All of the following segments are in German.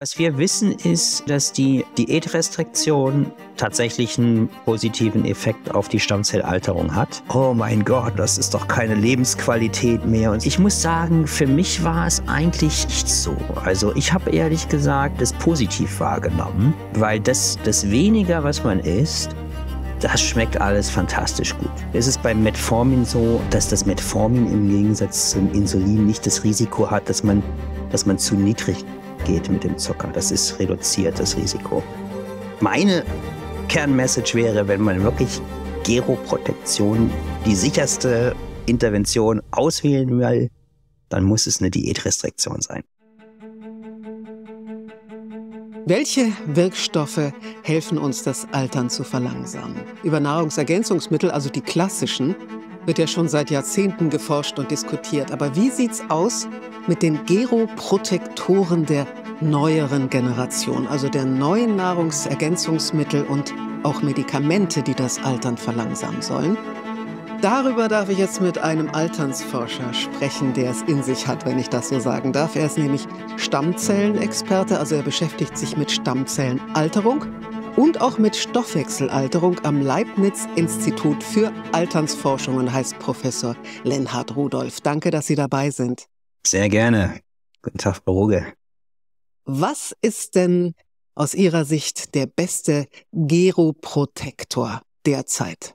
Was wir wissen ist, dass die Diätrestriktion tatsächlich einen positiven Effekt auf die Stammzellalterung hat. Oh mein Gott, das ist doch keine Lebensqualität mehr. Und ich muss sagen, für mich war es eigentlich nicht so. Also ich habe ehrlich gesagt das positiv wahrgenommen, weil das, das weniger, was man isst, das schmeckt alles fantastisch gut. Es ist beim Metformin so, dass das Metformin im Gegensatz zum Insulin nicht das Risiko hat, dass man, dass man zu niedrig ist geht mit dem Zucker. Das ist reduziertes Risiko. Meine Kernmessage wäre, wenn man wirklich Geroprotektion die sicherste Intervention auswählen will, dann muss es eine Diätrestriktion sein. Welche Wirkstoffe helfen uns, das Altern zu verlangsamen? Über Nahrungsergänzungsmittel, also die klassischen, wird ja schon seit Jahrzehnten geforscht und diskutiert. Aber wie sieht's aus mit den Geroprotektoren der neueren Generation, also der neuen Nahrungsergänzungsmittel und auch Medikamente, die das Altern verlangsamen sollen? Darüber darf ich jetzt mit einem Alternsforscher sprechen, der es in sich hat, wenn ich das so sagen darf. Er ist nämlich Stammzellenexperte, also er beschäftigt sich mit Stammzellenalterung und auch mit Stoffwechselalterung am Leibniz-Institut für Alternsforschungen, heißt Professor Lenhard Rudolf. Danke, dass Sie dabei sind. Sehr gerne. Guten Tag, Frau Ruge. Was ist denn aus Ihrer Sicht der beste Geroprotektor derzeit?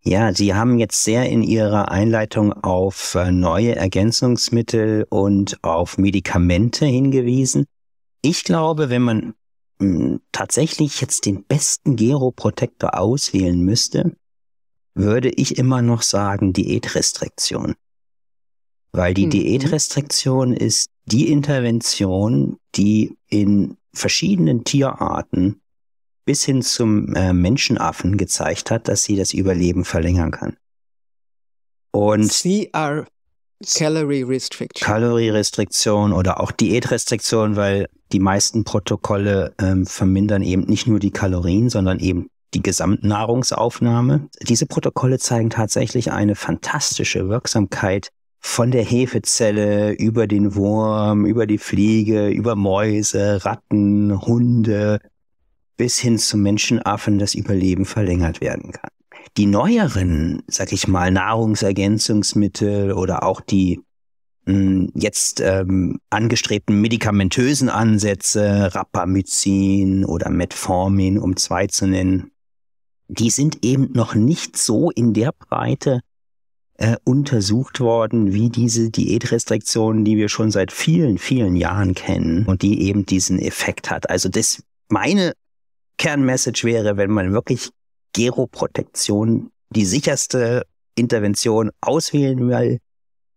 Ja, Sie haben jetzt sehr in Ihrer Einleitung auf äh, neue Ergänzungsmittel und auf Medikamente hingewiesen. Ich glaube, wenn man hm, tatsächlich jetzt den besten Gero Protector auswählen müsste, würde ich immer noch sagen Diätrestriktion. Weil die mhm. Diätrestriktion ist die Intervention, die in verschiedenen Tierarten bis hin zum äh, Menschenaffen gezeigt hat, dass sie das Überleben verlängern kann. Und CR Calorie Restriction. Calorie Restriktion oder auch Diätrestriktion, weil die meisten Protokolle ähm, vermindern eben nicht nur die Kalorien, sondern eben die Gesamtnahrungsaufnahme. Diese Protokolle zeigen tatsächlich eine fantastische Wirksamkeit von der Hefezelle über den Wurm, über die Fliege, über Mäuse, Ratten, Hunde bis hin zum Menschenaffen das Überleben verlängert werden kann. Die neueren, sag ich mal, Nahrungsergänzungsmittel oder auch die mh, hm, jetzt ähm, angestrebten medikamentösen Ansätze, Rapamycin oder Metformin, um zwei zu nennen, die sind eben noch nicht so in der Breite äh, untersucht worden, wie diese Diätrestriktionen, die wir schon seit vielen, vielen Jahren kennen und die eben diesen Effekt hat. Also das meine Kernmessage wäre, wenn man wirklich Geroprotektion die sicherste Intervention auswählen will,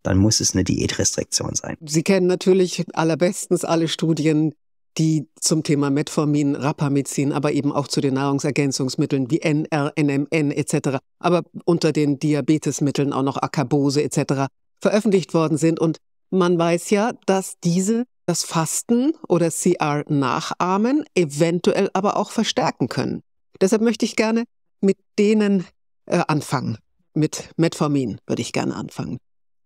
dann muss es eine Diätrestriktion sein. Sie kennen natürlich allerbestens alle Studien, die zum Thema Metformin, Rapamycin, aber eben auch zu den Nahrungsergänzungsmitteln wie NR, NMN etc., aber unter den Diabetesmitteln auch noch Akabose etc. veröffentlicht worden sind. Und man weiß ja, dass diese das Fasten oder CR nachahmen, eventuell aber auch verstärken können. Deshalb möchte ich gerne mit denen äh, anfangen. Mit Metformin würde ich gerne anfangen.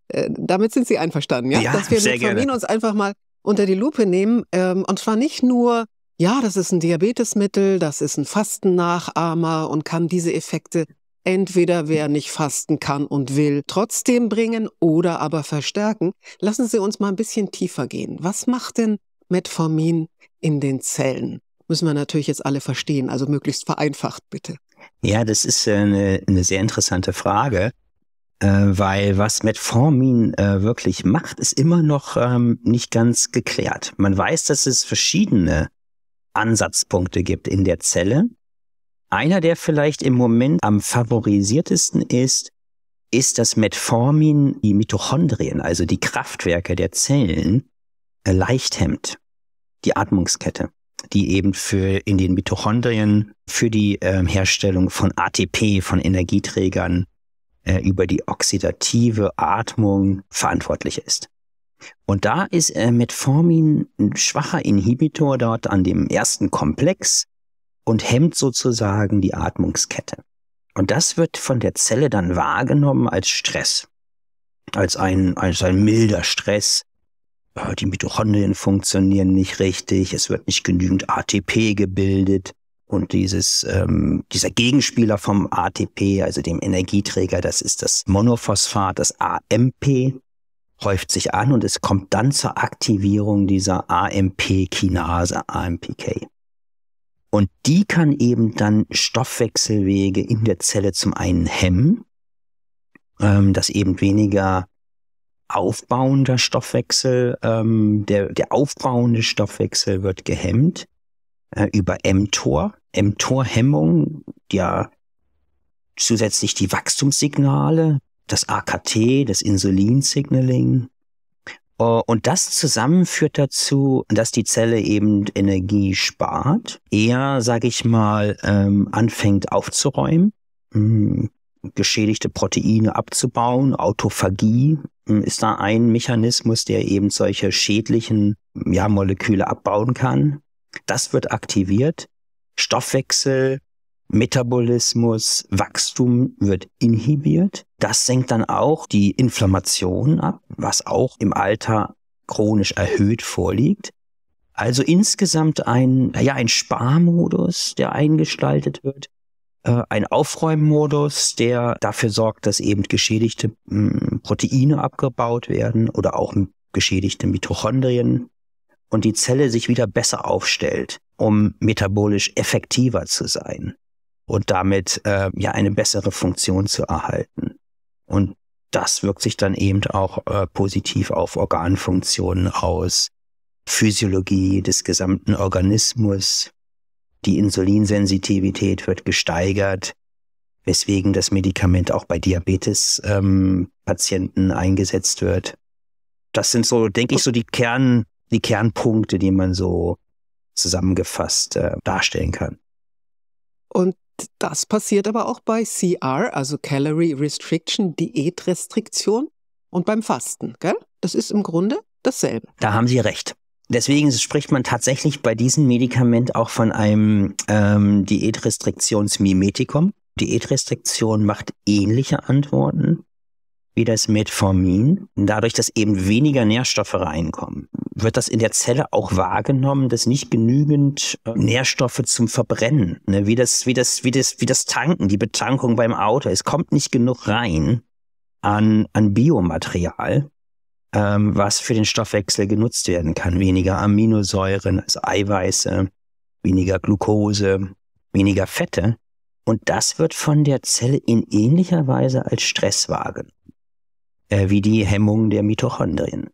Äh, damit sind Sie einverstanden, ja? ja Dass wir Metformin gerne. uns einfach mal unter die Lupe nehmen. Ähm, und zwar nicht nur, ja, das ist ein Diabetesmittel, das ist ein Fastennachahmer und kann diese Effekte entweder wer nicht fasten kann und will, trotzdem bringen oder aber verstärken. Lassen Sie uns mal ein bisschen tiefer gehen. Was macht denn Metformin in den Zellen? Müssen wir natürlich jetzt alle verstehen, also möglichst vereinfacht bitte. Ja, das ist äh, eine, eine sehr interessante Frage, äh, weil was Metformin äh, wirklich macht, ist immer noch ähm, nicht ganz geklärt. Man weiß, dass es verschiedene Ansatzpunkte gibt in der Zelle. Einer, der vielleicht im Moment am favorisiertesten ist, ist, dass Metformin die Mitochondrien, also die Kraftwerke der Zellen, leicht hemmt, die Atmungskette die eben für in den Mitochondrien für die äh, Herstellung von ATP, von Energieträgern äh, über die oxidative Atmung verantwortlich ist. Und da ist äh, Metformin ein schwacher Inhibitor dort an dem ersten Komplex und hemmt sozusagen die Atmungskette. Und das wird von der Zelle dann wahrgenommen als Stress, als ein, als ein milder Stress, äh, die Mitochondrien funktionieren nicht richtig, es wird nicht genügend ATP gebildet. Und dieses, ähm, dieser Gegenspieler vom ATP, also dem Energieträger, das ist das Monophosphat, das AMP, häuft sich an und es kommt dann zur Aktivierung dieser AMP-Kinase, AMPK. Und die kann eben dann Stoffwechselwege in der Zelle zum einen hemmen, ähm, dass eben weniger aufbauender Stoffwechsel, ähm, der, der aufbauende Stoffwechsel wird gehemmt äh, über mTOR. mTOR-Hemmung, ja zusätzlich die Wachstumssignale, das AKT, das Insulinsignaling. Äh, und das zusammen führt dazu, dass die Zelle eben Energie spart, eher, sage ich mal, ähm, anfängt aufzuräumen, mh, mm, geschädigte Proteine abzubauen, Autophagie hm, ist da ein Mechanismus, der eben solche schädlichen ja, Moleküle abbauen kann. Das wird aktiviert. Stoffwechsel, Metabolismus, Wachstum wird inhibiert. Das senkt dann auch die Inflammation ab, was auch im Alter chronisch erhöht vorliegt. Also insgesamt ein, ja, ein Sparmodus, der eingestaltet wird, äh, ein Aufräummodus, der dafür sorgt, dass eben geschädigte hm, Proteine abgebaut werden oder auch geschädigte Mitochondrien und die Zelle sich wieder besser aufstellt, um metabolisch effektiver zu sein und damit äh, ja eine bessere Funktion zu erhalten. Und das wirkt sich dann eben auch äh, positiv auf Organfunktionen aus, Physiologie des gesamten Organismus, die Insulinsensitivität wird gesteigert, weswegen das Medikament auch bei Diabetes-Patienten ähm, eingesetzt wird. Das sind so, denke ich, so die, Kern, die Kernpunkte, die man so zusammengefasst äh, darstellen kann. Und das passiert aber auch bei CR, also Calorie Restriction, Diätrestriktion und beim Fasten, gell? Das ist im Grunde dasselbe. Da haben Sie recht. Deswegen spricht man tatsächlich bei diesem Medikament auch von einem ähm, Diätrestriktionsmimetikum. Diätrestriktion macht ähnliche Antworten wie das Metformin. Dadurch, dass eben weniger Nährstoffe reinkommen, wird das in der Zelle auch wahrgenommen, dass nicht genügend äh, Nährstoffe zum Verbrennen, ne? wie, das, wie, das, wie, das, wie das Tanken, die Betankung beim Auto, es kommt nicht genug rein an, an Biomaterial ähm, was für den Stoffwechsel genutzt werden kann. Weniger Aminosäuren, also Eiweiße, weniger Glucose, weniger Fette. Und das wird von der Zelle in ähnlicher Weise als Stress wahrgenommen, äh, wie die Hemmung der Mitochondrien.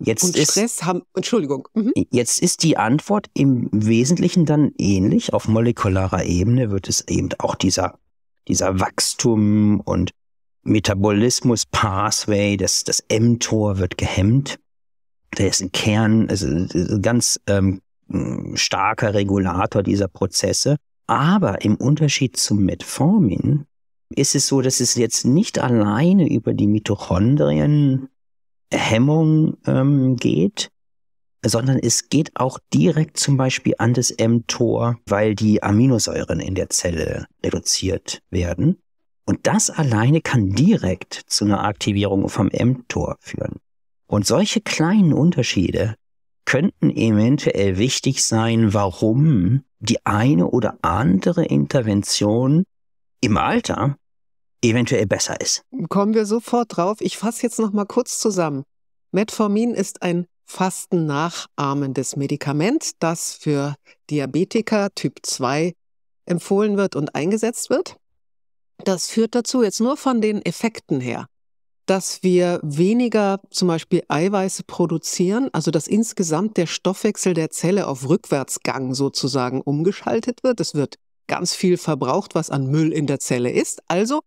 Jetzt und ist, haben, Entschuldigung. Mhm. Jetzt ist die Antwort im Wesentlichen dann ähnlich. Auf molekularer Ebene wird es eben auch dieser, dieser Wachstum und Metabolismus Pathway, das, das M-Tor wird gehemmt. Der ist ein Kern, also ein ganz ähm, starker Regulator dieser Prozesse. Aber im Unterschied zum Metformin ist es so, dass es jetzt nicht alleine über die Mitochondrienhemmung ähm, geht, sondern es geht auch direkt zum Beispiel an das M-Tor, weil die Aminosäuren in der Zelle reduziert werden. Und das alleine kann direkt zu einer Aktivierung vom M-Tor führen. Und solche kleinen Unterschiede könnten eventuell wichtig sein, warum die eine oder andere Intervention im Alter eventuell besser ist. Kommen wir sofort drauf. Ich fasse jetzt noch mal kurz zusammen. Metformin ist ein fastennachahmendes Medikament, das für Diabetiker Typ 2 empfohlen wird und eingesetzt wird. Das führt dazu, jetzt nur von den Effekten her, dass wir weniger zum Beispiel Eiweiße produzieren, also dass insgesamt der Stoffwechsel der Zelle auf Rückwärtsgang sozusagen umgeschaltet wird. Es wird ganz viel verbraucht, was an Müll in der Zelle ist. Also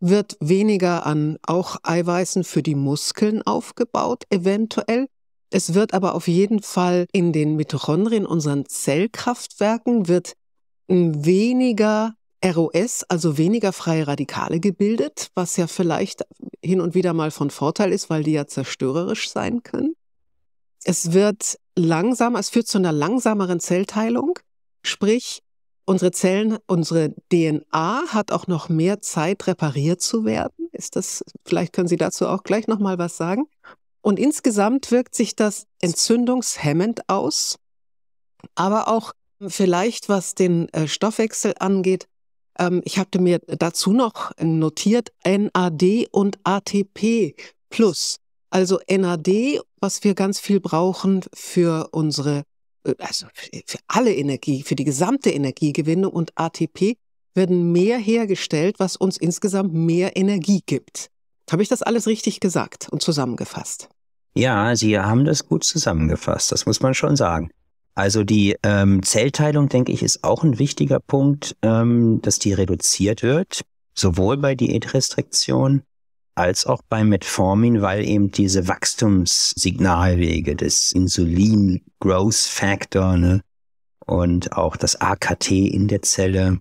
wird weniger an auch Eiweißen für die Muskeln aufgebaut, eventuell. Es wird aber auf jeden Fall in den Mitochondrien, unseren Zellkraftwerken, wird weniger ROS, also weniger freie Radikale gebildet, was ja vielleicht hin und wieder mal von Vorteil ist, weil die ja zerstörerisch sein können. Es wird langsam, es führt zu einer langsameren Zellteilung, sprich unsere Zellen, unsere DNA hat auch noch mehr Zeit repariert zu werden. Ist das vielleicht können Sie dazu auch gleich noch mal was sagen? Und insgesamt wirkt sich das entzündungshemmend aus, aber auch vielleicht was den äh, Stoffwechsel angeht, ähm, ich hatte mir dazu noch notiert NAD und ATP plus. Also NAD, was wir ganz viel brauchen für unsere, äh, also für alle Energie, für die gesamte Energiegewinnung und ATP werden mehr hergestellt, was uns insgesamt mehr Energie gibt. Habe ich das alles richtig gesagt und zusammengefasst? Ja, Sie haben das gut zusammengefasst, das muss man schon sagen. Also die ähm, Zellteilung, denke ich, ist auch ein wichtiger Punkt, ähm, dass die reduziert wird, sowohl bei Diätrestriktion als auch bei Metformin, weil eben diese Wachstumssignalwege des Insulin Growth Factor ne, und auch das AKT in der Zelle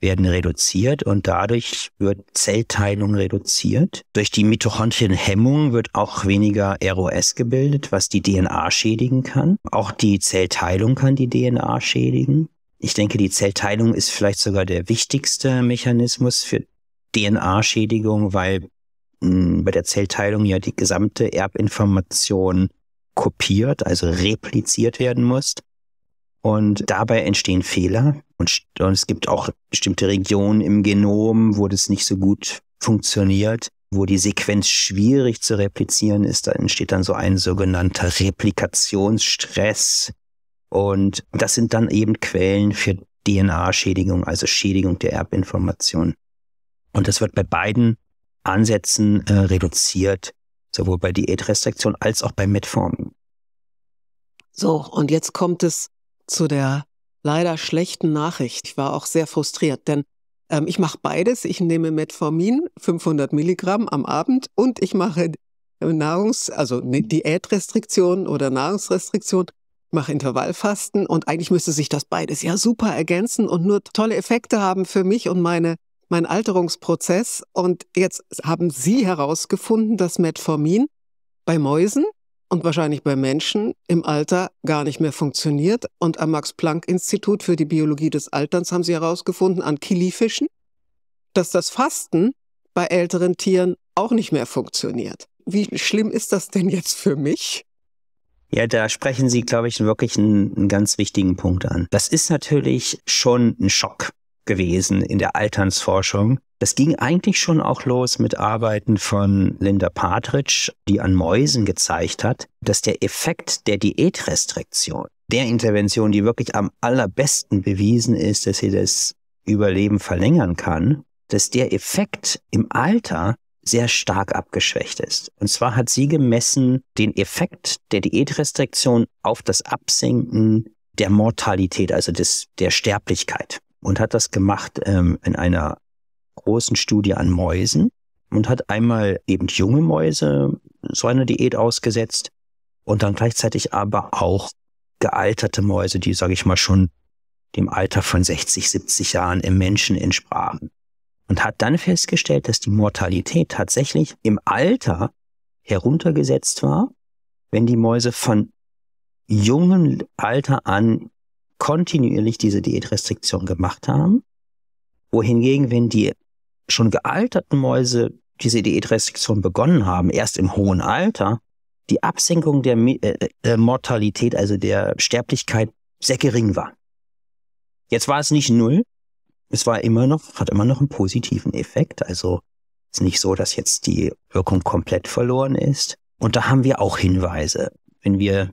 werden reduziert und dadurch wird Zellteilung reduziert. Durch die Mitochondrienhemmung wird auch weniger ROS gebildet, was die DNA schädigen kann. Auch die Zellteilung kann die DNA schädigen. Ich denke, die Zellteilung ist vielleicht sogar der wichtigste Mechanismus für DNA-Schädigung, weil hm, bei der Zellteilung ja die gesamte Erbinformation kopiert, also repliziert werden muss. Und dabei entstehen Fehler und, und es gibt auch bestimmte Regionen im Genom, wo das nicht so gut funktioniert, wo die Sequenz schwierig zu replizieren ist. Da entsteht dann so ein sogenannter Replikationsstress. Und das sind dann eben Quellen für DNA-Schädigung, also Schädigung der Erbinformation. Und das wird bei beiden Ansätzen äh, reduziert, sowohl bei Diätrestriktion als auch bei Metformin. So, und jetzt kommt es zu der leider schlechten Nachricht. Ich war auch sehr frustriert, denn ähm, ich mache beides. Ich nehme Metformin 500 Milligramm am Abend und ich mache Nahrungs-, also ne, Diätrestriktion oder Nahrungsrestriktion mache Intervallfasten und eigentlich müsste sich das beides ja super ergänzen und nur tolle Effekte haben für mich und meine, meinen Alterungsprozess. Und jetzt haben Sie herausgefunden, dass Metformin bei Mäusen und wahrscheinlich bei Menschen im Alter gar nicht mehr funktioniert. Und am Max-Planck-Institut für die Biologie des Alterns haben sie herausgefunden, an Kilifischen, dass das Fasten bei älteren Tieren auch nicht mehr funktioniert. Wie schlimm ist das denn jetzt für mich? Ja, da sprechen Sie, glaube ich, wirklich einen, einen ganz wichtigen Punkt an. Das ist natürlich schon ein Schock gewesen in der Alternsforschung, das ging eigentlich schon auch los mit Arbeiten von Linda Partridge, die an Mäusen gezeigt hat, dass der Effekt der Diätrestriktion, der Intervention, die wirklich am allerbesten bewiesen ist, dass sie das Überleben verlängern kann, dass der Effekt im Alter sehr stark abgeschwächt ist. Und zwar hat sie gemessen den Effekt der Diätrestriktion auf das Absinken der Mortalität, also des, der Sterblichkeit und hat das gemacht ähm, in einer großen Studie an Mäusen und hat einmal eben junge Mäuse so einer Diät ausgesetzt und dann gleichzeitig aber auch gealterte Mäuse, die, sage ich mal, schon dem Alter von 60, 70 Jahren im Menschen entsprachen. Und hat dann festgestellt, dass die Mortalität tatsächlich im Alter heruntergesetzt war, wenn die Mäuse von jungen Alter an kontinuierlich diese Diätrestriktion gemacht haben. Wohingegen, wenn die schon gealterten Mäuse diese Diätrestriktion begonnen haben, erst im hohen Alter, die Absenkung der äh, äh, Mortalität, also der Sterblichkeit, sehr gering war. Jetzt war es nicht null, es war immer noch, hat immer noch einen positiven Effekt. Also ist nicht so, dass jetzt die Wirkung komplett verloren ist. Und da haben wir auch Hinweise. Wenn wir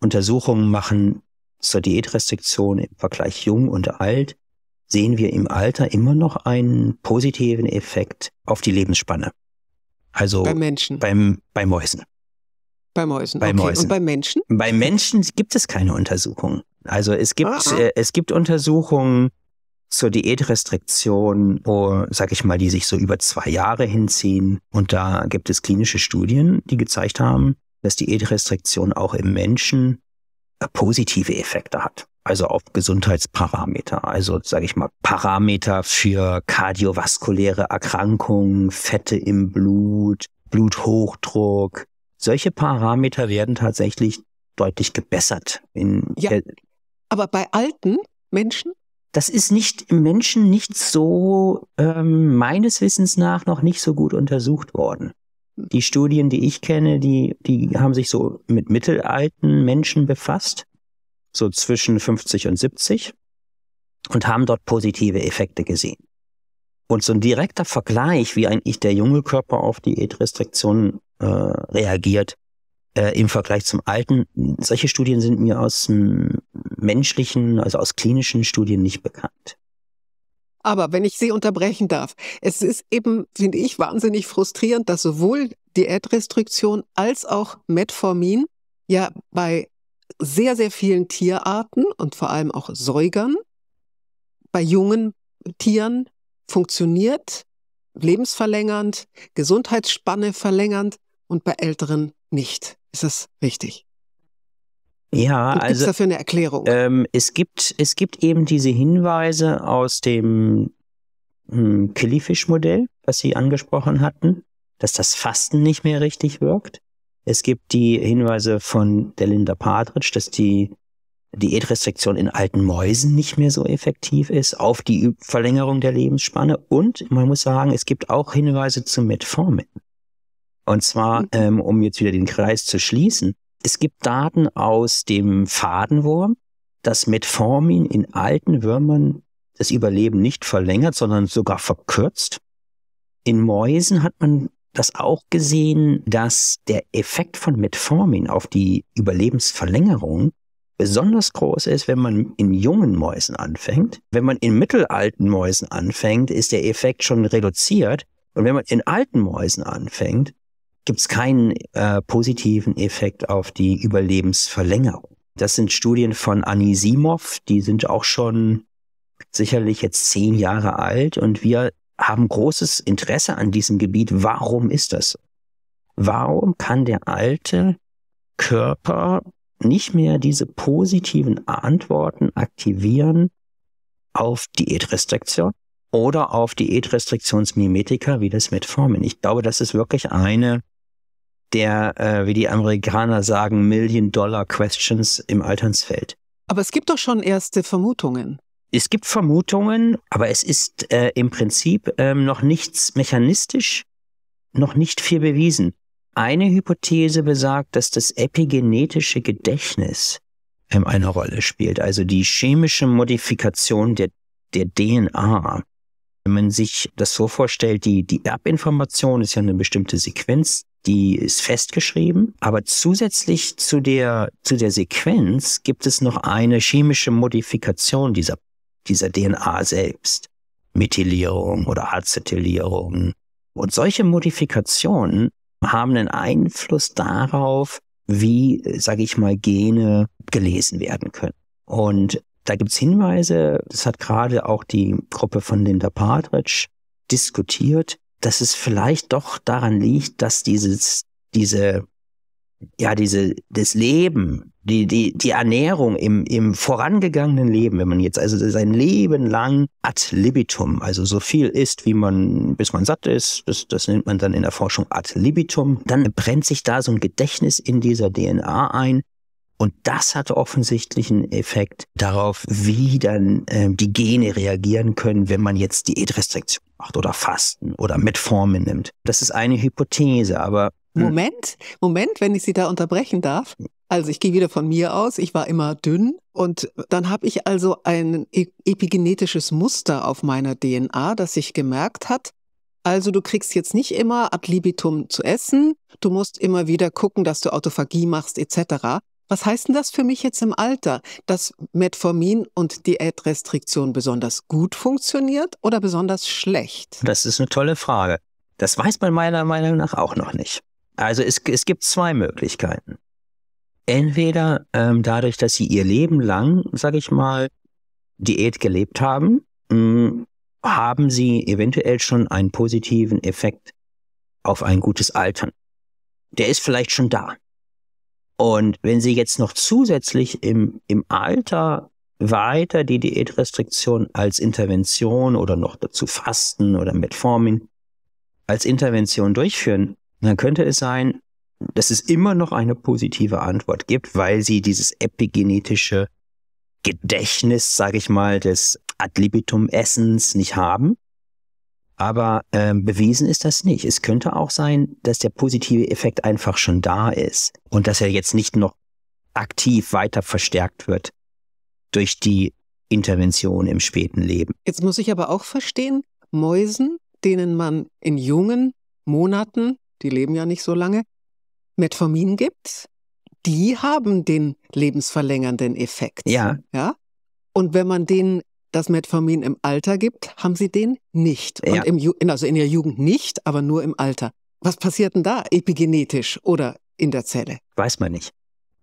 Untersuchungen machen zur Diätrestriktion im Vergleich jung und alt, sehen wir im Alter immer noch einen positiven Effekt auf die Lebensspanne. Also bei Menschen. Beim, bei Mäusen. Bei Mäusen. Bei okay. Mäusen. Und bei Menschen? Bei Menschen gibt es keine Untersuchungen. Also es gibt, ah, ah. äh, es gibt Untersuchungen zur Diätrestriktion, wo, sag ich mal, die sich so über zwei Jahre hinziehen. Und da gibt es klinische Studien, die gezeigt haben, dass Diätrestriktion auch im Menschen äh, positive Effekte hat also auf Gesundheitsparameter, also sage ich mal Parameter für kardiovaskuläre Erkrankungen, Fette im Blut, Bluthochdruck. Solche Parameter werden tatsächlich deutlich gebessert. ja, aber bei alten Menschen? Das ist nicht im Menschen nicht so, ähm, meines Wissens nach, noch nicht so gut untersucht worden. Hm. Die Studien, die ich kenne, die, die haben sich so mit mittelalten Menschen befasst so zwischen 50 und 70 und haben dort positive Effekte gesehen. Und so ein direkter Vergleich, wie eigentlich der junge Körper auf Diätrestriktionen äh, reagiert, äh, im Vergleich zum alten, solche Studien sind mir aus menschlichen, also aus klinischen Studien nicht bekannt. Aber wenn ich Sie unterbrechen darf, es ist eben, finde ich, wahnsinnig frustrierend, dass sowohl Diätrestriktion als auch Metformin ja bei sehr, sehr vielen Tierarten und vor allem auch Säugern, bei jungen Tieren funktioniert, lebensverlängernd, Gesundheitsspanne verlängernd und bei älteren nicht. Ist das richtig? Ja, und also dafür eine Erklärung. Ähm, es gibt es gibt eben diese Hinweise aus dem hm, Killifisch-Modell, was Sie angesprochen hatten, dass das Fasten nicht mehr richtig wirkt. Es gibt die Hinweise von der Linda Partridge, dass die Diätrestriktion in alten Mäusen nicht mehr so effektiv ist, auf die Verlängerung der Lebensspanne. Und man muss sagen, es gibt auch Hinweise zu Metformin. Und zwar, mhm. ähm, um jetzt wieder den Kreis zu schließen, es gibt Daten aus dem Fadenwurm, dass Metformin in alten Würmern das Überleben nicht verlängert, sondern sogar verkürzt. In Mäusen hat man das auch gesehen, dass der Effekt von Metformin auf die Überlebensverlängerung besonders groß ist, wenn man in jungen Mäusen anfängt. Wenn man in mittelalten Mäusen anfängt, ist der Effekt schon reduziert. Und wenn man in alten Mäusen anfängt, gibt es keinen äh, positiven Effekt auf die Überlebensverlängerung. Das sind Studien von Anisimov, die sind auch schon sicherlich jetzt zehn Jahre alt und wir haben großes Interesse an diesem Gebiet. Warum ist das? Warum kann der alte Körper nicht mehr diese positiven Antworten aktivieren auf Diätrestriktion oder auf Diätrestriktionsmimetika wie das Metformin? Ich glaube, das ist wirklich eine der, äh, wie die Amerikaner sagen, Million-Dollar-Questions im Alternsfeld. Aber es gibt doch schon erste Vermutungen. Es gibt Vermutungen, aber es ist äh, im Prinzip ähm, noch nichts mechanistisch, noch nicht viel bewiesen. Eine Hypothese besagt, dass das epigenetische Gedächtnis ähm, eine Rolle spielt, also die chemische Modifikation der, der DNA. Wenn man sich das so vorstellt, die, die Erbinformation ist ja eine bestimmte Sequenz, die ist festgeschrieben, aber zusätzlich zu der, zu der Sequenz gibt es noch eine chemische Modifikation dieser dieser DNA selbst. Methylierung oder Acetylierung. Und solche Modifikationen haben einen Einfluss darauf, wie, sage ich mal, Gene gelesen werden können. Und da gibt's Hinweise, das hat gerade auch die Gruppe von Linda Partridge diskutiert, dass es vielleicht doch daran liegt, dass dieses, diese ja, diese, das Leben, die, die, die Ernährung im, im vorangegangenen Leben, wenn man jetzt also sein Leben lang ad libitum, also so viel isst, wie man, bis man satt ist, das, das nennt man dann in der Forschung ad libitum, dann brennt sich da so ein Gedächtnis in dieser DNA ein. Und das hat offensichtlich einen Effekt darauf, wie dann äh, die Gene reagieren können, wenn man jetzt Diätrestriktion macht oder Fasten oder Metformin nimmt. Das ist eine Hypothese, aber hm. Moment, Moment, wenn ich Sie da unterbrechen darf. Also ich gehe wieder von mir aus, ich war immer dünn und dann habe ich also ein e-, epigenetisches Muster auf meiner DNA, das sich gemerkt hat, also du kriegst jetzt nicht immer ad libitum zu essen, du musst immer wieder gucken, dass du Autophagie machst etc. Was heißt denn das für mich jetzt im Alter, dass Metformin und Diätrestriktion besonders gut funktioniert oder besonders schlecht? Das ist eine tolle Frage. Das weiß man meiner Meinung nach auch noch nicht. Also es, es gibt zwei Möglichkeiten. Entweder ähm, dadurch, dass sie ihr Leben lang, sage ich mal, Diät gelebt haben, mh, hm, haben sie eventuell schon einen positiven Effekt auf ein gutes Altern. Der ist vielleicht schon da. Und wenn sie jetzt noch zusätzlich im, im Alter weiter die Diätrestriktion als Intervention oder noch dazu Fasten oder mit Metformin als Intervention durchführen, dann könnte es sein, dass es immer noch eine positive Antwort gibt, weil sie dieses epigenetische Gedächtnis, sage ich mal, des ad libitum Essens nicht haben. Aber äh, bewiesen ist das nicht. Es könnte auch sein, dass der positive Effekt einfach schon da ist und dass er jetzt nicht noch aktiv weiter verstärkt wird durch die Intervention im späten Leben. Jetzt muss ich aber auch verstehen, Mäusen, denen man in jungen Monaten die leben ja nicht so lange, Metformin gibt, die haben den lebensverlängernden Effekt. Ja. ja? Und wenn man denen das Metformin im Alter gibt, haben sie den nicht. Ja. Und im Ju also in der Jugend nicht, aber nur im Alter. Was passiert denn da epigenetisch oder in der Zelle? Weiß man nicht.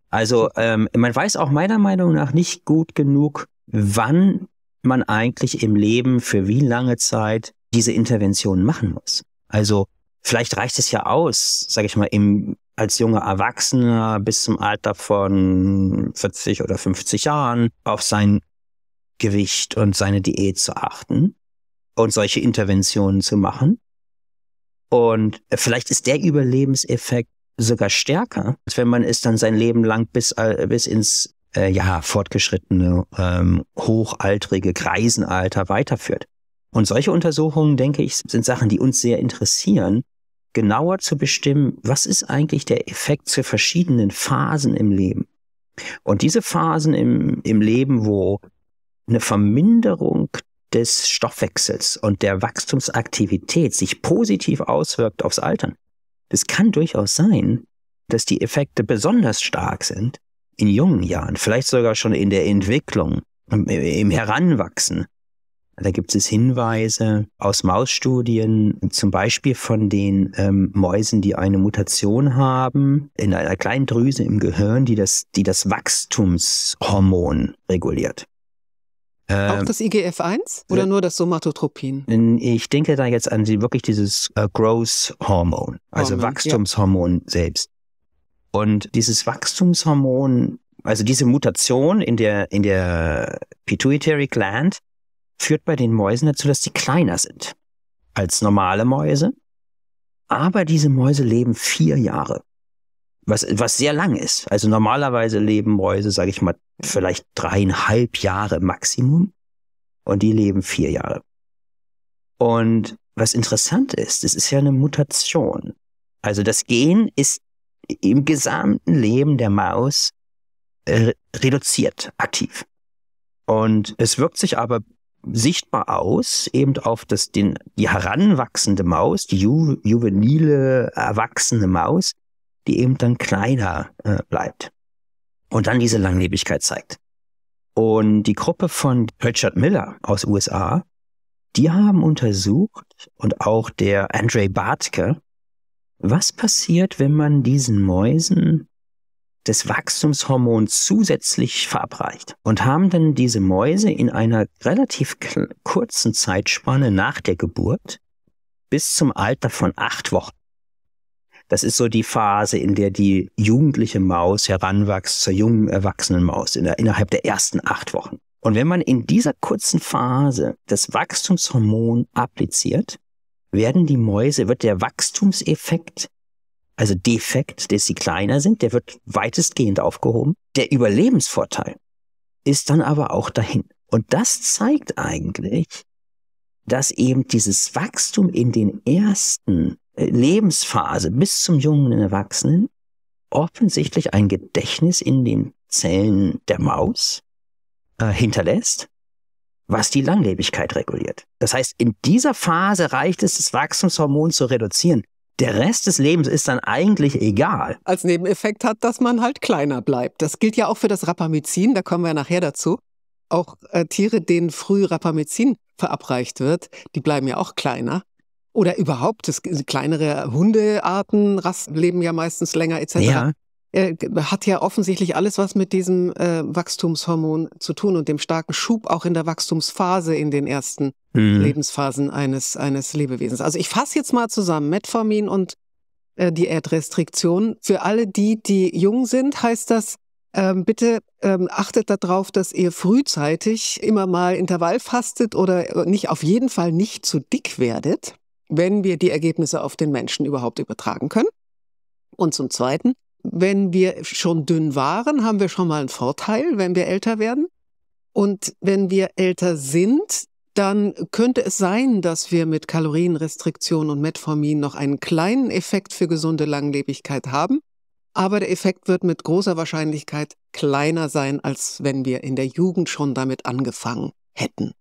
Also ähm, man weiß auch meiner Meinung nach nicht gut genug, wann man eigentlich im Leben für wie lange Zeit diese Intervention machen muss. Also vielleicht reicht es ja aus, sage ich mal, im, als junger Erwachsener bis zum Alter von 40 oder 50 Jahren auf sein Gewicht und seine Diät zu achten und solche Interventionen zu machen. Und vielleicht ist der Überlebenseffekt sogar stärker, als wenn man es dann sein Leben lang bis, äh, bis ins äh, ja, fortgeschrittene, ähm, hochaltrige Greisenalter weiterführt. Und solche Untersuchungen, denke ich, sind Sachen, die uns sehr interessieren, genauer zu bestimmen, was ist eigentlich der Effekt zu verschiedenen Phasen im Leben. Und diese Phasen im, im Leben, wo eine Verminderung des Stoffwechsels und der Wachstumsaktivität sich positiv auswirkt aufs Altern, das kann durchaus sein, dass die Effekte besonders stark sind in jungen Jahren, vielleicht sogar schon in der Entwicklung, im Heranwachsen, da gibt es Hinweise aus Mausstudien, zum Beispiel von den ähm, Mäusen, die eine Mutation haben, in einer kleinen Drüse im Gehirn, die das, die das Wachstumshormon reguliert. Auch ähm, das IGF-1 oder ja. Äh, nur das Somatotropin? Ich denke da jetzt an wirklich dieses äh, Growth-Hormon, also Hormon, Wachstumshormon ja. selbst. Und dieses Wachstumshormon, also diese Mutation in der, in der Pituitary Gland, führt bei den Mäusen dazu, dass sie kleiner sind als normale Mäuse. Aber diese Mäuse leben vier Jahre, was, was sehr lang ist. Also normalerweise leben Mäuse, sage ich mal, vielleicht dreieinhalb Jahre Maximum. Und die leben vier Jahre. Und was interessant ist, es ist ja eine Mutation. Also das Gen ist im gesamten Leben der Maus äh, reduziert aktiv. Und es wirkt sich aber sichtbar aus, eben auf das, den, die heranwachsende Maus, die ju, juvenile, erwachsene Maus, die eben dann kleiner äh, bleibt und dann diese Langlebigkeit zeigt. Und die Gruppe von Richard Miller aus USA, die haben untersucht und auch der Andre Bartke, was passiert, wenn man diesen Mäusen des Wachstumshormons zusätzlich verabreicht und haben dann diese Mäuse in einer relativ kurzen Zeitspanne nach der Geburt bis zum Alter von acht Wochen. Das ist so die Phase, in der die jugendliche Maus heranwächst zur jungen erwachsenen Maus in der, innerhalb der ersten acht Wochen. Und wenn man in dieser kurzen Phase das Wachstumshormon appliziert, werden die Mäuse, wird der Wachstumseffekt also defekt, dass sie kleiner sind, der wird weitestgehend aufgehoben. Der Überlebensvorteil ist dann aber auch dahin. Und das zeigt eigentlich, dass eben dieses Wachstum in den ersten äh, Lebensphase bis zum jungen Erwachsenen offensichtlich ein Gedächtnis in den Zellen der Maus äh, hinterlässt, was die Langlebigkeit reguliert. Das heißt, in dieser Phase reicht es, das Wachstumshormon zu reduzieren der Rest des Lebens ist dann eigentlich egal. Als Nebeneffekt hat, dass man halt kleiner bleibt. Das gilt ja auch für das Rapamycin, da kommen wir nachher dazu. Auch äh, Tiere, denen früh Rapamycin verabreicht wird, die bleiben ja auch kleiner. Oder überhaupt, es, äh, kleinere Hundearten Rassen leben ja meistens länger etc. Ja äh, hat ja offensichtlich alles was mit diesem äh, Wachstumshormon zu tun und dem starken Schub auch in der Wachstumsphase in den ersten mhm. Lebensphasen eines, eines Lebewesens. Also ich fasse jetzt mal zusammen, Metformin und äh, die Erdrestriktion. Für alle die, die jung sind, heißt das, ähm, bitte ähm, achtet darauf, dass ihr frühzeitig immer mal Intervall fastet oder äh, nicht auf jeden Fall nicht zu dick werdet, wenn wir die Ergebnisse auf den Menschen überhaupt übertragen können. Und zum Zweiten, wenn wir schon dünn waren, haben wir schon mal einen Vorteil, wenn wir älter werden. Und wenn wir älter sind, dann könnte es sein, dass wir mit Kalorienrestriktion und Metformin noch einen kleinen Effekt für gesunde Langlebigkeit haben. Aber der Effekt wird mit großer Wahrscheinlichkeit kleiner sein, als wenn wir in der Jugend schon damit angefangen hätten.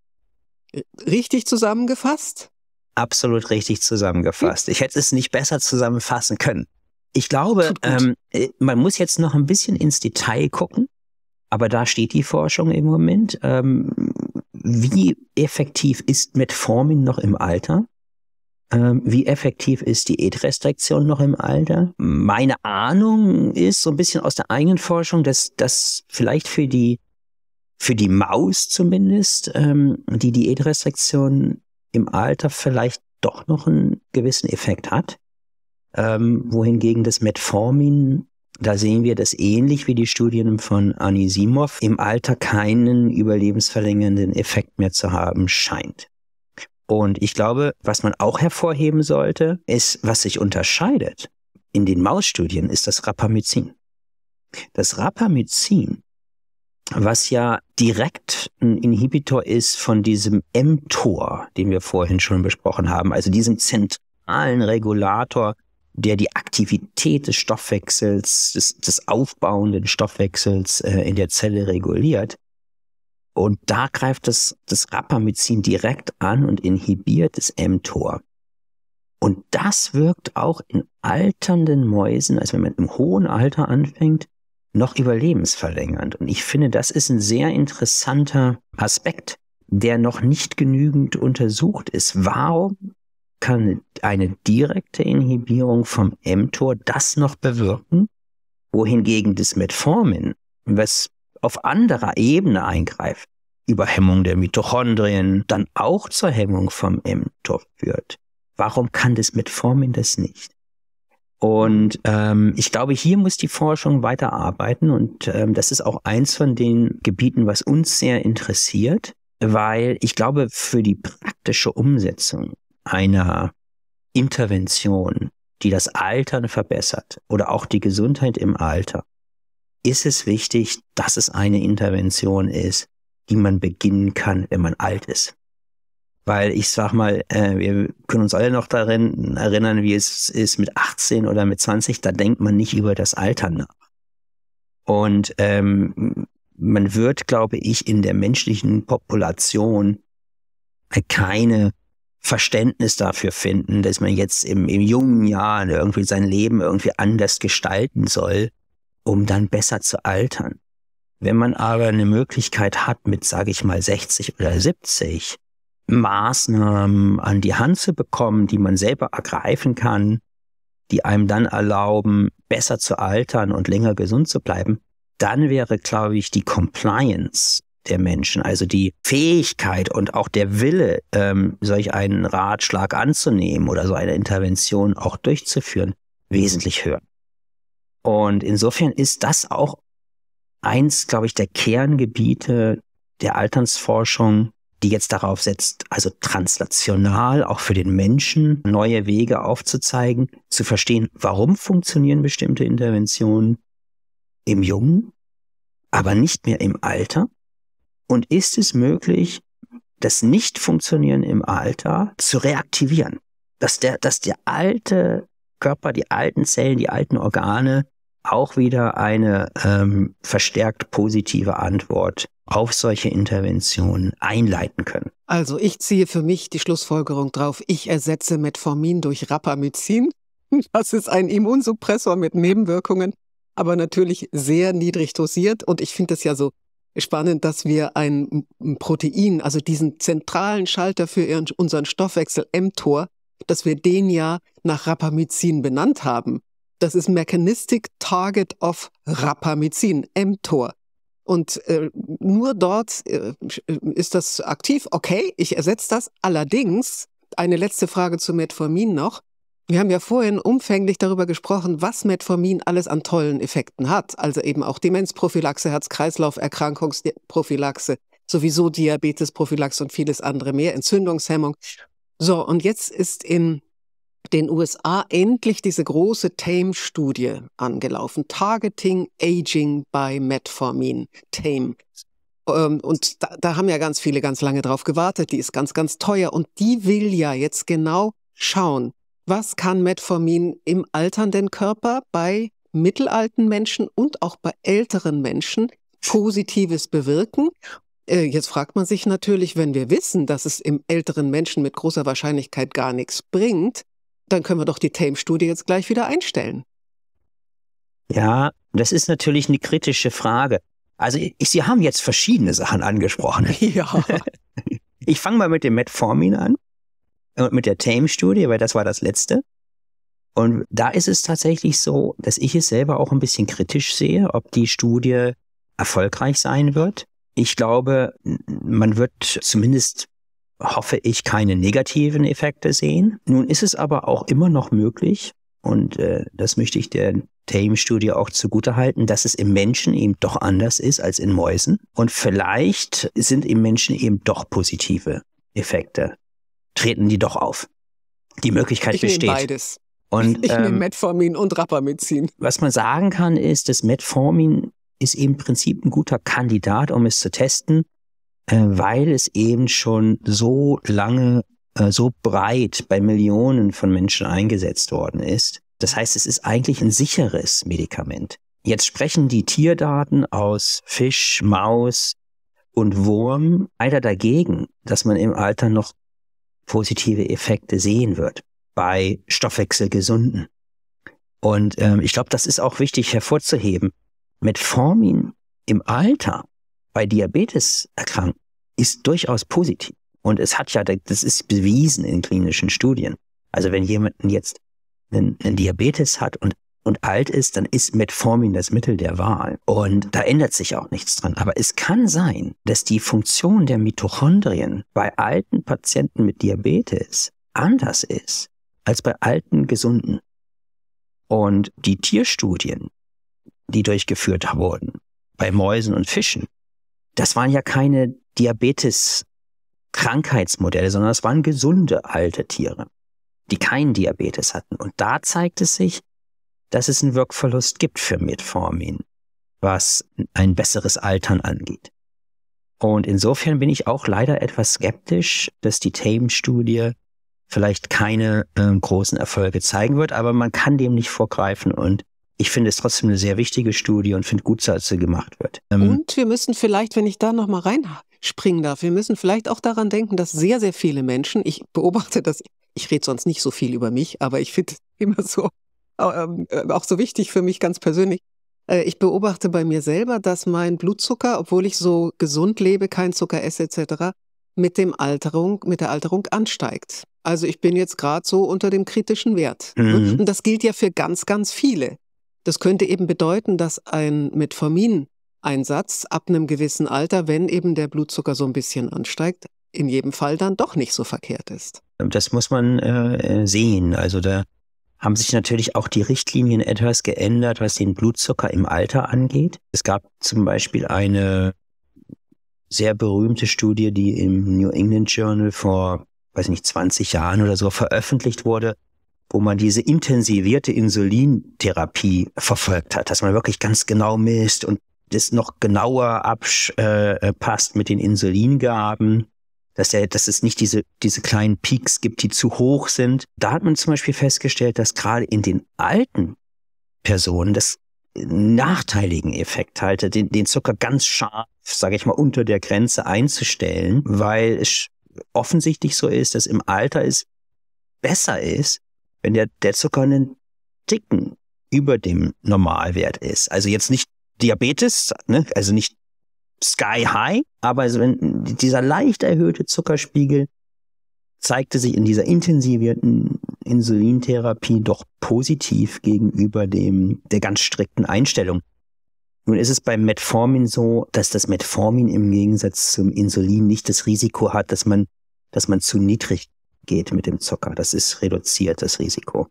Richtig zusammengefasst? Absolut richtig zusammengefasst. Hm. Ich hätte es nicht besser zusammenfassen können. Ich glaube, ähm, äh, man muss jetzt noch ein bisschen ins Detail gucken, aber da steht die Forschung im Moment. Ähm, wie effektiv ist Metformin noch im Alter? Ähm, wie effektiv ist Diätrestriktion noch im Alter? Meine Ahnung ist so ein bisschen aus der eigenen Forschung, dass das vielleicht für die für die Maus zumindest ähm, die Diätrestriktion im Alter vielleicht doch noch einen gewissen Effekt hat. Ähm, wohingegen das Metformin, da sehen wir das ähnlich wie die Studien von Anisimov, im Alter keinen überlebensverlängernden Effekt mehr zu haben scheint. Und ich glaube, was man auch hervorheben sollte, ist, was sich unterscheidet. In den Mausstudien ist das Rapamycin. Das Rapamycin, was ja direkt ein Inhibitor ist von diesem mTOR, den wir vorhin schon besprochen haben, also diesem zentralen Regulator der die Aktivität des Stoffwechsels, des, des aufbauenden Stoffwechsels äh, in der Zelle reguliert. Und da greift das, das Rapamycin direkt an und inhibiert das mTOR. Und das wirkt auch in alternden Mäusen, also wenn man im hohen Alter anfängt, noch überlebensverlängernd. Und ich finde, das ist ein sehr interessanter Aspekt, der noch nicht genügend untersucht ist. Warum kann eine direkte Inhibierung vom mTOR das noch bewirken, wohingegen das Metformin, was auf anderer Ebene eingreift, über Hemmung der Mitochondrien, dann auch zur Hemmung vom mTOR führt. Warum kann das Metformin das nicht? Und ähm, ich glaube, hier muss die Forschung weiterarbeiten und ähm, das ist auch eins von den Gebieten, was uns sehr interessiert, weil ich glaube, für die praktische Umsetzung einer Intervention, die das Altern verbessert oder auch die Gesundheit im Alter, ist es wichtig, dass es eine Intervention ist, die man beginnen kann, wenn man alt ist. Weil ich sag mal, äh, wir können uns alle noch darin erinnern, wie es ist mit 18 oder mit 20, da denkt man nicht über das Altern nach. Und ähm, man wird, glaube ich, in der menschlichen Population keine Verständnis dafür finden, dass man jetzt im, im jungen Jahr irgendwie sein Leben irgendwie anders gestalten soll, um dann besser zu altern. Wenn man aber eine Möglichkeit hat, mit, sage ich mal, 60 oder 70 Maßnahmen an die Hand zu bekommen, die man selber ergreifen kann, die einem dann erlauben, besser zu altern und länger gesund zu bleiben, dann wäre, glaube ich, die Compliance der Menschen. Also die Fähigkeit und auch der Wille, ähm, solch einen Ratschlag anzunehmen oder so eine Intervention auch durchzuführen, wesentlich höher. Und insofern ist das auch eins, glaube ich, der Kerngebiete der Alternsforschung, die jetzt darauf setzt, also translational auch für den Menschen neue Wege aufzuzeigen, zu verstehen, warum funktionieren bestimmte Interventionen im Jungen, aber nicht mehr im Alter und ist es möglich, das Nicht-Funktionieren im Alter zu reaktivieren? Dass der, dass der alte Körper, die alten Zellen, die alten Organe auch wieder eine ähm, verstärkt positive Antwort auf solche Interventionen einleiten können. Also ich ziehe für mich die Schlussfolgerung drauf, ich ersetze Metformin durch Rapamycin. Das ist ein Immunsuppressor mit Nebenwirkungen, aber natürlich sehr niedrig dosiert. Und ich finde es ja so spannend, dass wir ein Protein, also diesen zentralen Schalter für unseren Stoffwechsel mTOR, dass wir den ja nach Rapamycin benannt haben. Das ist Mechanistic Target of Rapamycin, mTOR. Und äh, nur dort äh, ist das aktiv. Okay, ich ersetze das. Allerdings, eine letzte Frage zu Metformin noch. Wir haben ja vorhin umfänglich darüber gesprochen, was Metformin alles an tollen Effekten hat. Also eben auch Demenzprophylaxe, Herz-Kreislauf-Erkrankungsprophylaxe, sowieso Diabetesprophylaxe und vieles andere mehr, Entzündungshemmung. So, und jetzt ist in den USA endlich diese große TAME-Studie angelaufen. Targeting Aging by Metformin, TAME. Ähm, und da, da haben ja ganz viele ganz lange drauf gewartet. Die ist ganz, ganz teuer. Und die will ja jetzt genau schauen, was kann Metformin im alternden Körper bei mittelalten Menschen und auch bei älteren Menschen Positives bewirken? Äh, jetzt fragt man sich natürlich, wenn wir wissen, dass es im älteren Menschen mit großer Wahrscheinlichkeit gar nichts bringt, dann können wir doch die TAME-Studie jetzt gleich wieder einstellen. Ja, das ist natürlich eine kritische Frage. Also ich, Sie haben jetzt verschiedene Sachen angesprochen. Ja. Ich fange mal mit dem Metformin an. Äh, mit der Tame-Studie, weil das war das letzte. Und da ist es tatsächlich so, dass ich es selber auch ein bisschen kritisch sehe, ob die Studie erfolgreich sein wird. Ich glaube, man wird zumindest hoffe ich keine negativen Effekte sehen. Nun ist es aber auch immer noch möglich, und äh, das möchte ich der Tame-Studie auch zugutehalten, dass es im Menschen eben doch anders ist als in Mäusen. Und vielleicht sind im Menschen eben doch positive Effekte treten die doch auf. Die Möglichkeit ich besteht. Nehme beides. Und, ich ähm, nehme Metformin und Rapamycin. Was man sagen kann, ist, dass Metformin ist im Prinzip ein guter Kandidat, um es zu testen, äh, weil es eben schon so lange, äh, so breit bei Millionen von Menschen eingesetzt worden ist. Das heißt, es ist eigentlich ein sicheres Medikament. Jetzt sprechen die Tierdaten aus Fisch, Maus und Wurm leider dagegen, dass man im Alter noch positive Effekte sehen wird bei Stoffwechselgesunden. Und ähm, ich glaube, das ist auch wichtig hervorzuheben. Metformin im Alter bei Diabetes erkrankt ist durchaus positiv. Und es hat ja, das ist bewiesen in klinischen Studien. Also wenn jemand jetzt einen, einen Diabetes hat und und alt ist, dann ist Metformin das Mittel der Wahl. Und da ändert sich auch nichts dran. Aber es kann sein, dass die Funktion der Mitochondrien bei alten Patienten mit Diabetes anders ist als bei alten Gesunden. Und die Tierstudien, die durchgeführt wurden, bei Mäusen und Fischen, das waren ja keine Diabetes-Krankheitsmodelle, sondern das waren gesunde alte Tiere, die keinen Diabetes hatten. Und da zeigt es sich, dass es einen Wirkverlust gibt für Metformin, was ein besseres Altern angeht. Und insofern bin ich auch leider etwas skeptisch, dass die Tame-Studie vielleicht keine äh, großen Erfolge zeigen wird, aber man kann dem nicht vorgreifen und ich finde es trotzdem eine sehr wichtige Studie und finde gut, dass sie gemacht wird. Ähm, und wir müssen vielleicht, wenn ich da nochmal reinspringen darf, wir müssen vielleicht auch daran denken, dass sehr, sehr viele Menschen, ich beobachte das, ich rede sonst nicht so viel über mich, aber ich finde immer so ähm, äh, auch so wichtig für mich ganz persönlich. Äh, ich beobachte bei mir selber, dass mein Blutzucker, obwohl ich so gesund lebe, kein Zucker esse etc., mit dem Alterung, mit der Alterung ansteigt. Also ich bin jetzt gerade so unter dem kritischen Wert. Ne? Mhm. Und das gilt ja für ganz, ganz viele. Das könnte eben bedeuten, dass ein Metformin-Einsatz ab einem gewissen Alter, wenn eben der Blutzucker so ein bisschen ansteigt, in jedem Fall dann doch nicht so verkehrt ist. Das muss man äh, sehen. Also da haben sich natürlich auch die Richtlinien etwas geändert, was den Blutzucker im Alter angeht. Es gab zum Beispiel eine sehr berühmte Studie, die im New England Journal vor, weiß nicht, 20 Jahren oder so veröffentlicht wurde, wo man diese intensivierte Insulintherapie verfolgt hat, dass man wirklich ganz genau misst und das noch genauer abpasst äh, äh mit den Insulingaben dass, der, dass es nicht diese, diese kleinen Peaks gibt, die zu hoch sind. Da hat man zum Beispiel festgestellt, dass gerade in den alten Personen das nachteiligen Effekt halte, den, den Zucker ganz scharf, sage ich mal, unter der Grenze einzustellen, weil es offensichtlich so ist, dass im Alter es besser ist, wenn der, der Zucker einen Ticken über dem Normalwert ist. Also jetzt nicht Diabetes, ne? also nicht sky high, aber dieser leicht erhöhte Zuckerspiegel zeigte sich in dieser intensivierten Insulintherapie doch positiv gegenüber dem, der ganz strikten Einstellung. Nun ist es beim Metformin so, dass das Metformin im Gegensatz zum Insulin nicht das Risiko hat, dass man, dass man zu niedrig geht mit dem Zucker. Das ist reduziert, das Risiko.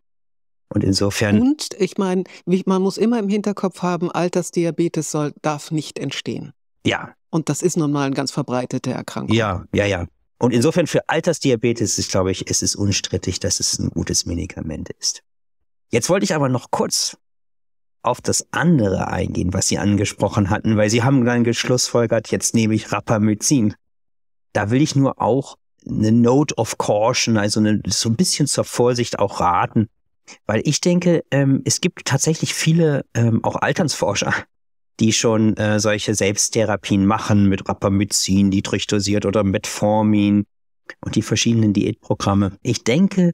Und insofern. Und ich meine, man muss immer im Hinterkopf haben, Altersdiabetes soll, darf nicht entstehen. Ja. Und das ist nun mal eine ganz verbreitete Erkrankung. Ja, ja, ja. Und insofern für Altersdiabetes ist, glaube ich, es ist unstrittig, dass es ein gutes Medikament ist. Jetzt wollte ich aber noch kurz auf das andere eingehen, was Sie angesprochen hatten, weil Sie haben dann geschlussfolgert, jetzt nehme ich Rapamycin. Da will ich nur auch eine Note of Caution, also eine, so ein bisschen zur Vorsicht auch raten, weil ich denke, ähm, es gibt tatsächlich viele ähm, auch Alternsforscher, die schon äh, solche Selbsttherapien machen mit Rapamycin, die Nitrichtosiert oder Metformin und die verschiedenen Diätprogramme. Ich denke,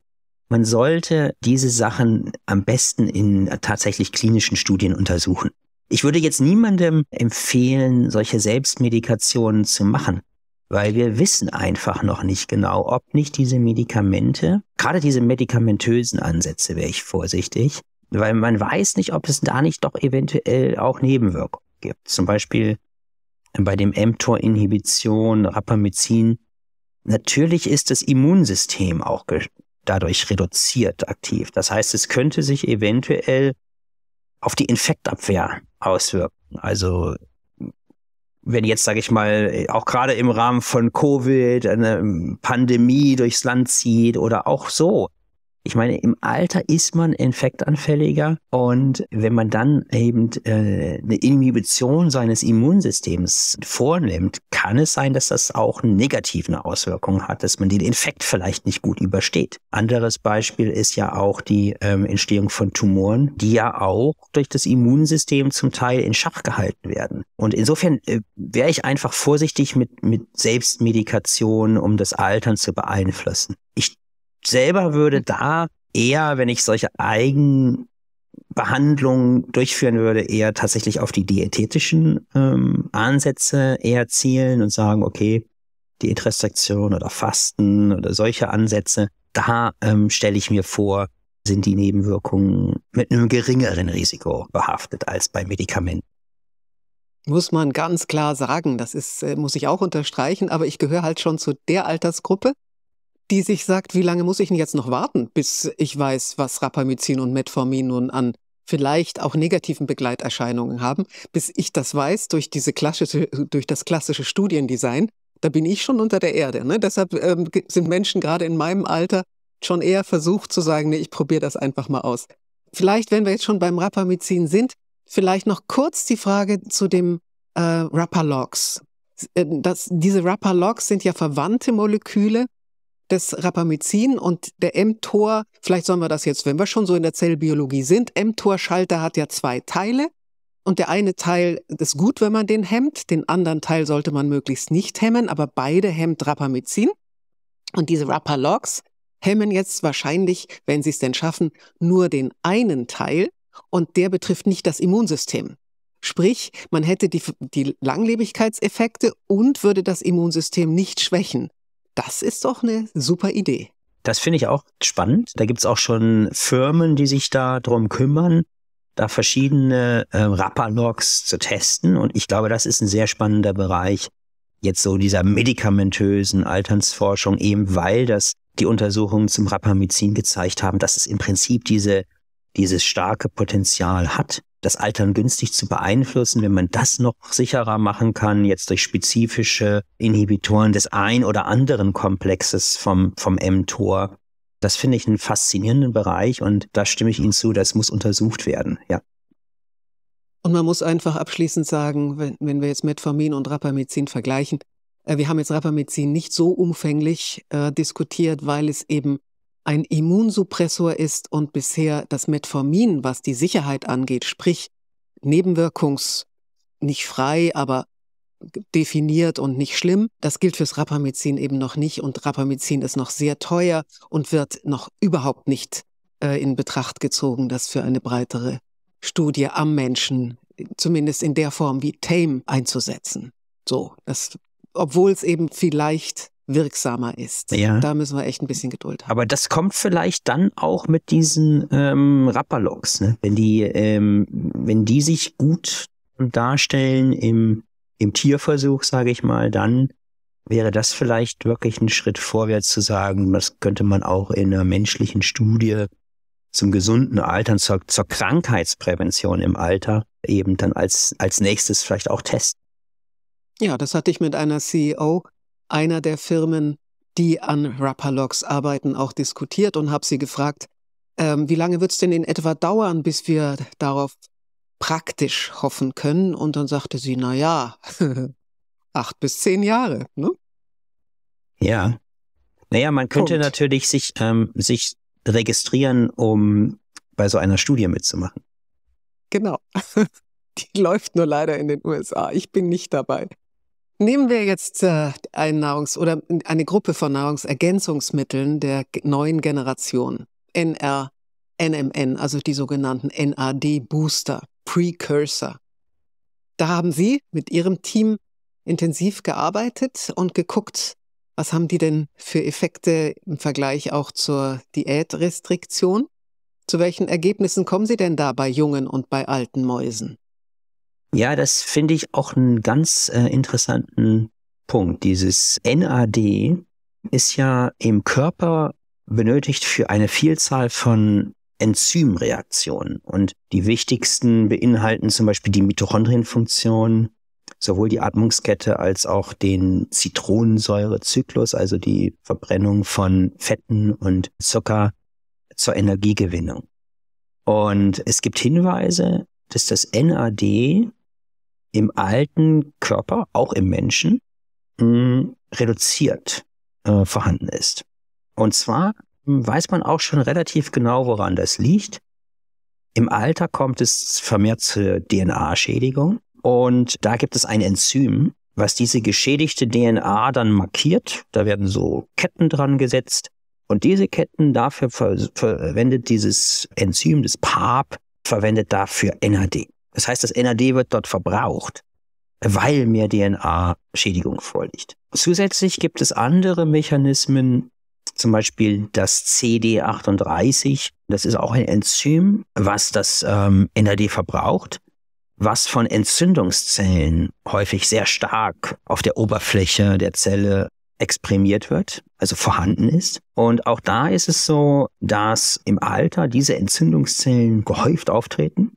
man sollte diese Sachen am besten in tatsächlich klinischen Studien untersuchen. Ich würde jetzt niemandem empfehlen, solche Selbstmedikationen zu machen, weil wir wissen einfach noch nicht genau, ob nicht diese Medikamente, gerade diese medikamentösen Ansätze wäre ich vorsichtig, weil man weiß nicht, ob es da nicht doch eventuell auch Nebenwirkungen gibt. Zum Beispiel bei dem mTOR-Inhibition, Rapamycin. Natürlich ist das Immunsystem auch dadurch reduziert aktiv. Das heißt, es könnte sich eventuell auf die Infektabwehr auswirken. Also wenn jetzt, sage ich mal, auch gerade im Rahmen von Covid eine Pandemie durchs Land zieht oder auch so, ich meine, im Alter ist man infektanfälliger und wenn man dann eben äh, eine Inhibition seines Immunsystems vornimmt, kann es sein, dass das auch negativ eine Auswirkung hat, dass man den Infekt vielleicht nicht gut übersteht. Anderes Beispiel ist ja auch die ähm, Entstehung von Tumoren, die ja auch durch das Immunsystem zum Teil in Schach gehalten werden. Und insofern äh, wäre ich einfach vorsichtig mit, mit Selbstmedikation, um das Altern zu beeinflussen. Ich selber würde da eher, wenn ich solche Eigenbehandlungen durchführen würde, eher tatsächlich auf die diätetischen ähm, Ansätze eher zielen und sagen, okay, Diätrestriktion oder Fasten oder solche Ansätze, da ähm, stelle ich mir vor, sind die Nebenwirkungen mit einem geringeren Risiko behaftet als bei Medikamenten. Muss man ganz klar sagen, das ist, äh, muss ich auch unterstreichen, aber ich gehöre halt schon zu der Altersgruppe, die sich sagt, wie lange muss ich denn jetzt noch warten, bis ich weiß, was Rapamycin und Metformin nun an vielleicht auch negativen Begleiterscheinungen haben, bis ich das weiß durch diese klassische, durch das klassische Studiendesign, da bin ich schon unter der Erde. Ne? Deshalb ähm, sind Menschen gerade in meinem Alter schon eher versucht zu sagen, nee, ich probiere das einfach mal aus. Vielleicht, wenn wir jetzt schon beim Rapamycin sind, vielleicht noch kurz die Frage zu dem äh, Rapalox. Äh, das, diese Rapalox sind ja verwandte Moleküle, das Rapamycin und der mTOR, vielleicht sollen wir das jetzt, wenn wir schon so in der Zellbiologie sind, mTOR-Schalter hat ja zwei Teile. Und der eine Teil ist gut, wenn man den hemmt, den anderen Teil sollte man möglichst nicht hemmen, aber beide hemmt Rapamycin. Und diese Rapalogs hemmen jetzt wahrscheinlich, wenn sie es denn schaffen, nur den einen Teil und der betrifft nicht das Immunsystem. Sprich, man hätte die, die Langlebigkeitseffekte und würde das Immunsystem nicht schwächen. Das ist doch eine super Idee. Das finde ich auch spannend. Da gibt es auch schon Firmen, die sich da drum kümmern, da verschiedene äh, Rapperlogs zu testen. Und ich glaube, das ist ein sehr spannender Bereich jetzt so dieser medikamentösen Alternsforschung, eben weil das die Untersuchungen zum Rapamycin gezeigt haben, dass es im Prinzip diese, dieses starke Potenzial hat das Altern günstig zu beeinflussen, wenn man das noch sicherer machen kann, jetzt durch spezifische Inhibitoren des ein oder anderen Komplexes vom, vom mTOR. Das finde ich einen faszinierenden Bereich und da stimme ich Ihnen zu, das muss untersucht werden, ja. Und man muss einfach abschließend sagen, wenn, wenn wir jetzt Metformin und Rapamycin vergleichen, äh, wir haben jetzt Rapamycin nicht so umfänglich äh, diskutiert, weil es eben ein Immunsuppressor ist und bisher das Metformin, was die Sicherheit angeht, sprich Nebenwirkungs nicht frei, aber definiert und nicht schlimm. Das gilt fürs Rapamycin eben noch nicht und Rapamycin ist noch sehr teuer und wird noch überhaupt nicht äh, in Betracht gezogen, das für eine breitere Studie am Menschen, zumindest in der Form wie Tame einzusetzen. So, das, obwohl es eben vielleicht wirksamer ist. Ja. Da müssen wir echt ein bisschen Geduld haben. Aber das kommt vielleicht dann auch mit diesen ähm, Rapperlocks, ne? wenn die, ähm, wenn die sich gut darstellen im, im Tierversuch, sage ich mal, dann wäre das vielleicht wirklich ein Schritt vorwärts zu sagen, das könnte man auch in einer menschlichen Studie zum gesunden Altern, zur, zur Krankheitsprävention im Alter eben dann als, als nächstes vielleicht auch testen. Ja, das hatte ich mit einer CEO einer der Firmen, die an Rapalogs arbeiten, auch diskutiert und habe sie gefragt, ähm, wie lange wird es denn in etwa dauern, bis wir darauf praktisch hoffen können? Und dann sagte sie, na ja, acht bis zehn Jahre. Ne? Ja. Naja, man könnte Punkt. natürlich sich, ähm, sich registrieren, um bei so einer Studie mitzumachen. Genau. Die läuft nur leider in den USA. Ich bin nicht dabei. Nehmen wir jetzt äh, ein Nahrungs- oder eine Gruppe von Nahrungsergänzungsmitteln der neuen Generation, NR, NMN, also die sogenannten NAD-Booster, Precursor. Da haben Sie mit Ihrem Team intensiv gearbeitet und geguckt, was haben die denn für Effekte im Vergleich auch zur Diätrestriktion? Zu welchen Ergebnissen kommen Sie denn da bei jungen und bei alten Mäusen? Ja, das finde ich auch einen ganz äh, interessanten Punkt. Dieses NAD ist ja im Körper benötigt für eine Vielzahl von Enzymreaktionen. Und die wichtigsten beinhalten zum Beispiel die Mitochondrienfunktion, sowohl die Atmungskette als auch den Zitronensäurezyklus, also die Verbrennung von Fetten und Zucker zur Energiegewinnung. Und es gibt Hinweise, dass das NAD im alten Körper, auch im Menschen, mh, hm, reduziert äh, vorhanden ist. Und zwar mh, hm, weiß man auch schon relativ genau, woran das liegt. Im Alter kommt es vermehrt zur DNA-Schädigung und da gibt es ein Enzym, was diese geschädigte DNA dann markiert. Da werden so Ketten dran gesetzt und diese Ketten dafür ver verwendet dieses Enzym, das PARP, verwendet dafür NAD. Das heißt, das NAD wird dort verbraucht, weil mehr DNA-Schädigung vorliegt. Zusätzlich gibt es andere Mechanismen, zum Beispiel das CD38. Das ist auch ein Enzym, was das ähm, NAD verbraucht, was von Entzündungszellen häufig sehr stark auf der Oberfläche der Zelle exprimiert wird, also vorhanden ist. Und auch da ist es so, dass im Alter diese Entzündungszellen gehäuft auftreten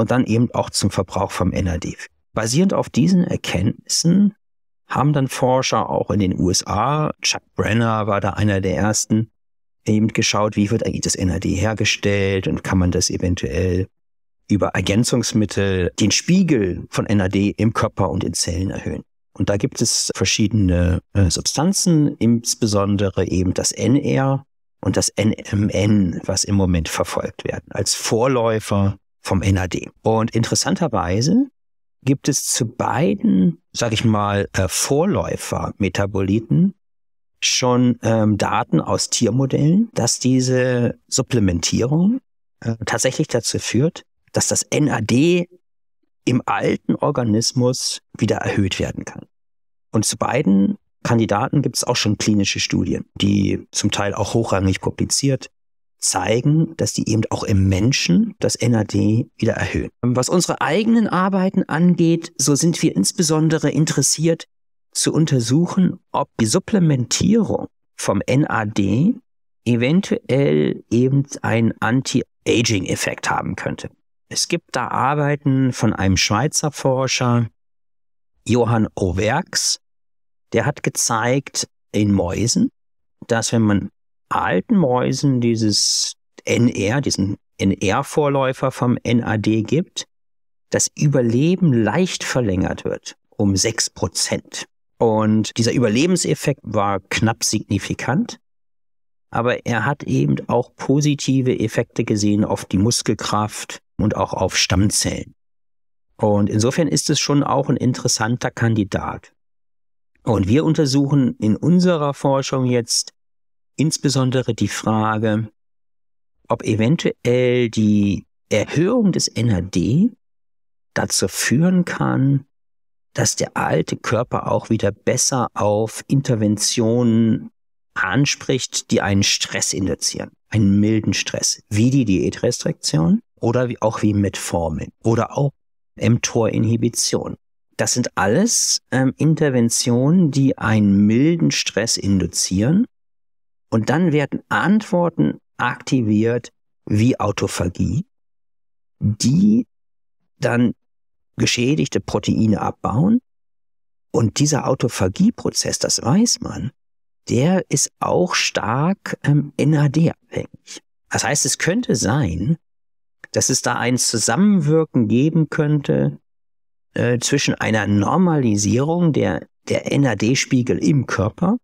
und dann eben auch zum Verbrauch vom NAD. Basierend auf diesen Erkenntnissen haben dann Forscher auch in den USA, Chuck Brenner war da einer der ersten, eben geschaut, wie wird eigentlich das NAD hergestellt und kann man das eventuell über Ergänzungsmittel den Spiegel von NAD im Körper und in Zellen erhöhen. Und da gibt es verschiedene äh, Substanzen, insbesondere eben das NR und das NMN, was im Moment verfolgt werden, als Vorläufer vom NAD. Und interessanterweise gibt es zu beiden, sag ich mal, äh, Vorläufer-Metaboliten schon ähm, Daten aus Tiermodellen, dass diese Supplementierung äh, tatsächlich dazu führt, dass das NAD im alten Organismus wieder erhöht werden kann. Und zu beiden Kandidaten gibt es auch schon klinische Studien, die zum Teil auch hochrangig publiziert zeigen, dass die eben auch im Menschen das NAD wieder erhöhen. Was unsere eigenen Arbeiten angeht, so sind wir insbesondere interessiert zu untersuchen, ob die Supplementierung vom NAD eventuell eben einen Anti-Aging-Effekt haben könnte. Es gibt da Arbeiten von einem Schweizer Forscher, Johann Owerks, der hat gezeigt in Mäusen, dass wenn man alten Mäusen dieses NR, diesen NR-Vorläufer vom NAD gibt, das Überleben leicht verlängert wird, um 6 Prozent. Und dieser Überlebenseffekt war knapp signifikant, aber er hat eben auch positive Effekte gesehen auf die Muskelkraft und auch auf Stammzellen. Und insofern ist es schon auch ein interessanter Kandidat. Und wir untersuchen in unserer Forschung jetzt insbesondere die Frage, ob eventuell die Erhöhung des NAD dazu führen kann, dass der alte Körper auch wieder besser auf Interventionen anspricht, die einen Stress induzieren, einen milden Stress, wie die Diätrestriktion oder wie auch wie Metformin oder auch mTOR-Inhibition. Das sind alles ähm, Interventionen, die einen milden Stress induzieren und dann werden Antworten aktiviert wie Autophagie, die dann geschädigte Proteine abbauen. Und dieser Autophagieprozess, das weiß man, der ist auch stark ähm, NAD-abhängig. Das heißt, es könnte sein, dass es da ein Zusammenwirken geben könnte äh, zwischen einer Normalisierung der, der NAD-Spiegel im Körper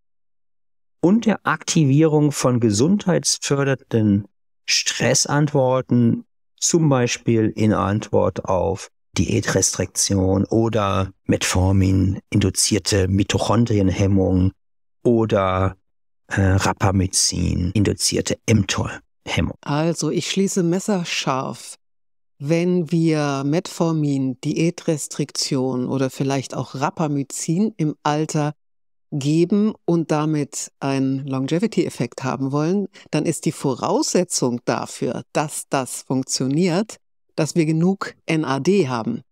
und der Aktivierung von gesundheitsfördernden Stressantworten, zum Beispiel in Antwort auf Diätrestriktion oder Metformin-induzierte Mitochondrienhemmung oder äh, Rapamycin-induzierte mTOR-Hemmung. Also ich schließe messerscharf. Wenn wir Metformin, Diätrestriktion oder vielleicht auch Rapamycin im Alter geben und damit einen Longevity-Effekt haben wollen, dann ist die Voraussetzung dafür, dass das funktioniert, dass wir genug NAD haben.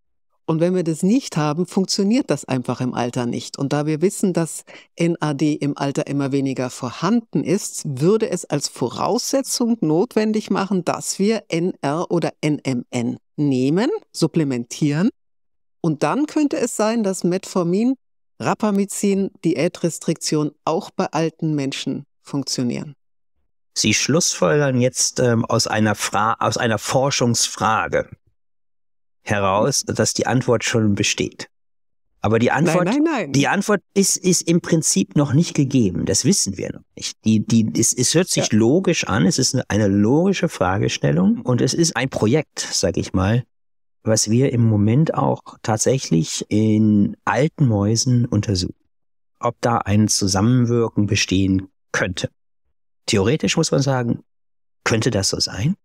Und wenn wir das nicht haben, funktioniert das einfach im Alter nicht. Und da wir wissen, dass NAD im Alter immer weniger vorhanden ist, würde es als Voraussetzung notwendig machen, dass wir NR oder NMN nehmen, supplementieren. Und dann könnte es sein, dass Metformin Rapamycin, Diätrestriktion auch bei alten Menschen funktionieren? Sie schlussfolgern jetzt ähm, aus, einer Fra aus einer Forschungsfrage heraus, dass die Antwort schon besteht. Aber die Antwort, nein, nein, nein. Die Antwort ist, ist im Prinzip noch nicht gegeben. Das wissen wir noch nicht. Die, die, es, es hört sich ja. logisch an. Es ist eine, eine logische Fragestellung und es ist ein Projekt, sag ich mal, was wir im Moment auch tatsächlich in alten Mäusen untersuchen, ob da ein Zusammenwirken bestehen könnte. Theoretisch muss man sagen, könnte das so sein?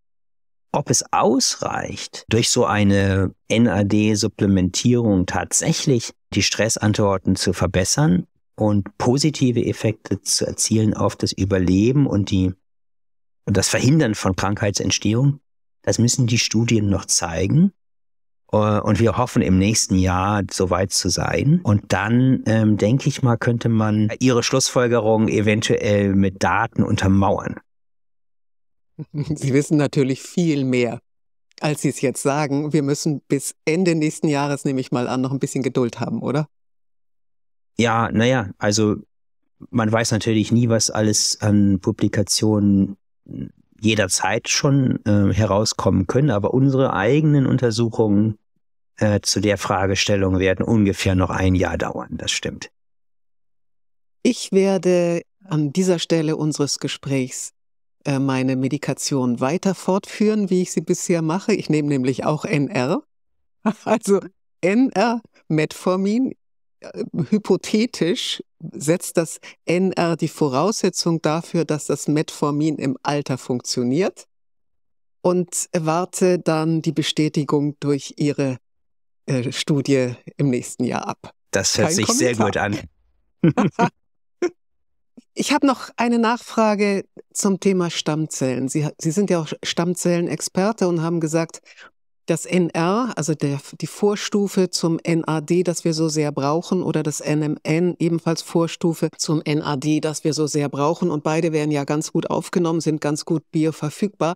Ob es ausreicht, durch so eine NAD-Supplementierung tatsächlich die Stressantworten zu verbessern und positive Effekte zu erzielen auf das Überleben und die, das Verhindern von Krankheitsentstehung, das müssen die Studien noch zeigen. Äh, und wir hoffen im nächsten Jahr soweit zu sein. Und dann, ähm, denke ich mal, könnte man Ihre Schlussfolgerung eventuell mit Daten untermauern. Sie wissen natürlich viel mehr, als Sie es jetzt sagen. Wir müssen bis Ende nächsten Jahres, nehme ich mal an, noch ein bisschen Geduld haben, oder? Ja, naja, also man weiß natürlich nie, was alles an Publikationen jederzeit schon äh, herauskommen können, aber unsere eigenen Untersuchungen äh, zu der Fragestellung werden ungefähr noch ein Jahr dauern. Das stimmt. Ich werde an dieser Stelle unseres Gesprächs äh, meine Medikation weiter fortführen, wie ich sie bisher mache. Ich nehme nämlich auch NR. Also NR Metformin äh, hypothetisch setzt das NR die Voraussetzung dafür, dass das Metformin im Alter funktioniert und warte dann die Bestätigung durch ihre äh, Studie im nächsten Jahr ab. Das hört Kein sich Kommentar. sehr gut an. ich habe noch eine Nachfrage zum Thema Stammzellen. Sie, Sie sind ja auch Stammzellenexperte und haben gesagt, das NR, also der, die Vorstufe zum NAD, das wir so sehr brauchen, oder das NMN, ebenfalls Vorstufe zum NAD, das wir so sehr brauchen. Und beide werden ja ganz gut aufgenommen, sind ganz gut bioverfügbar,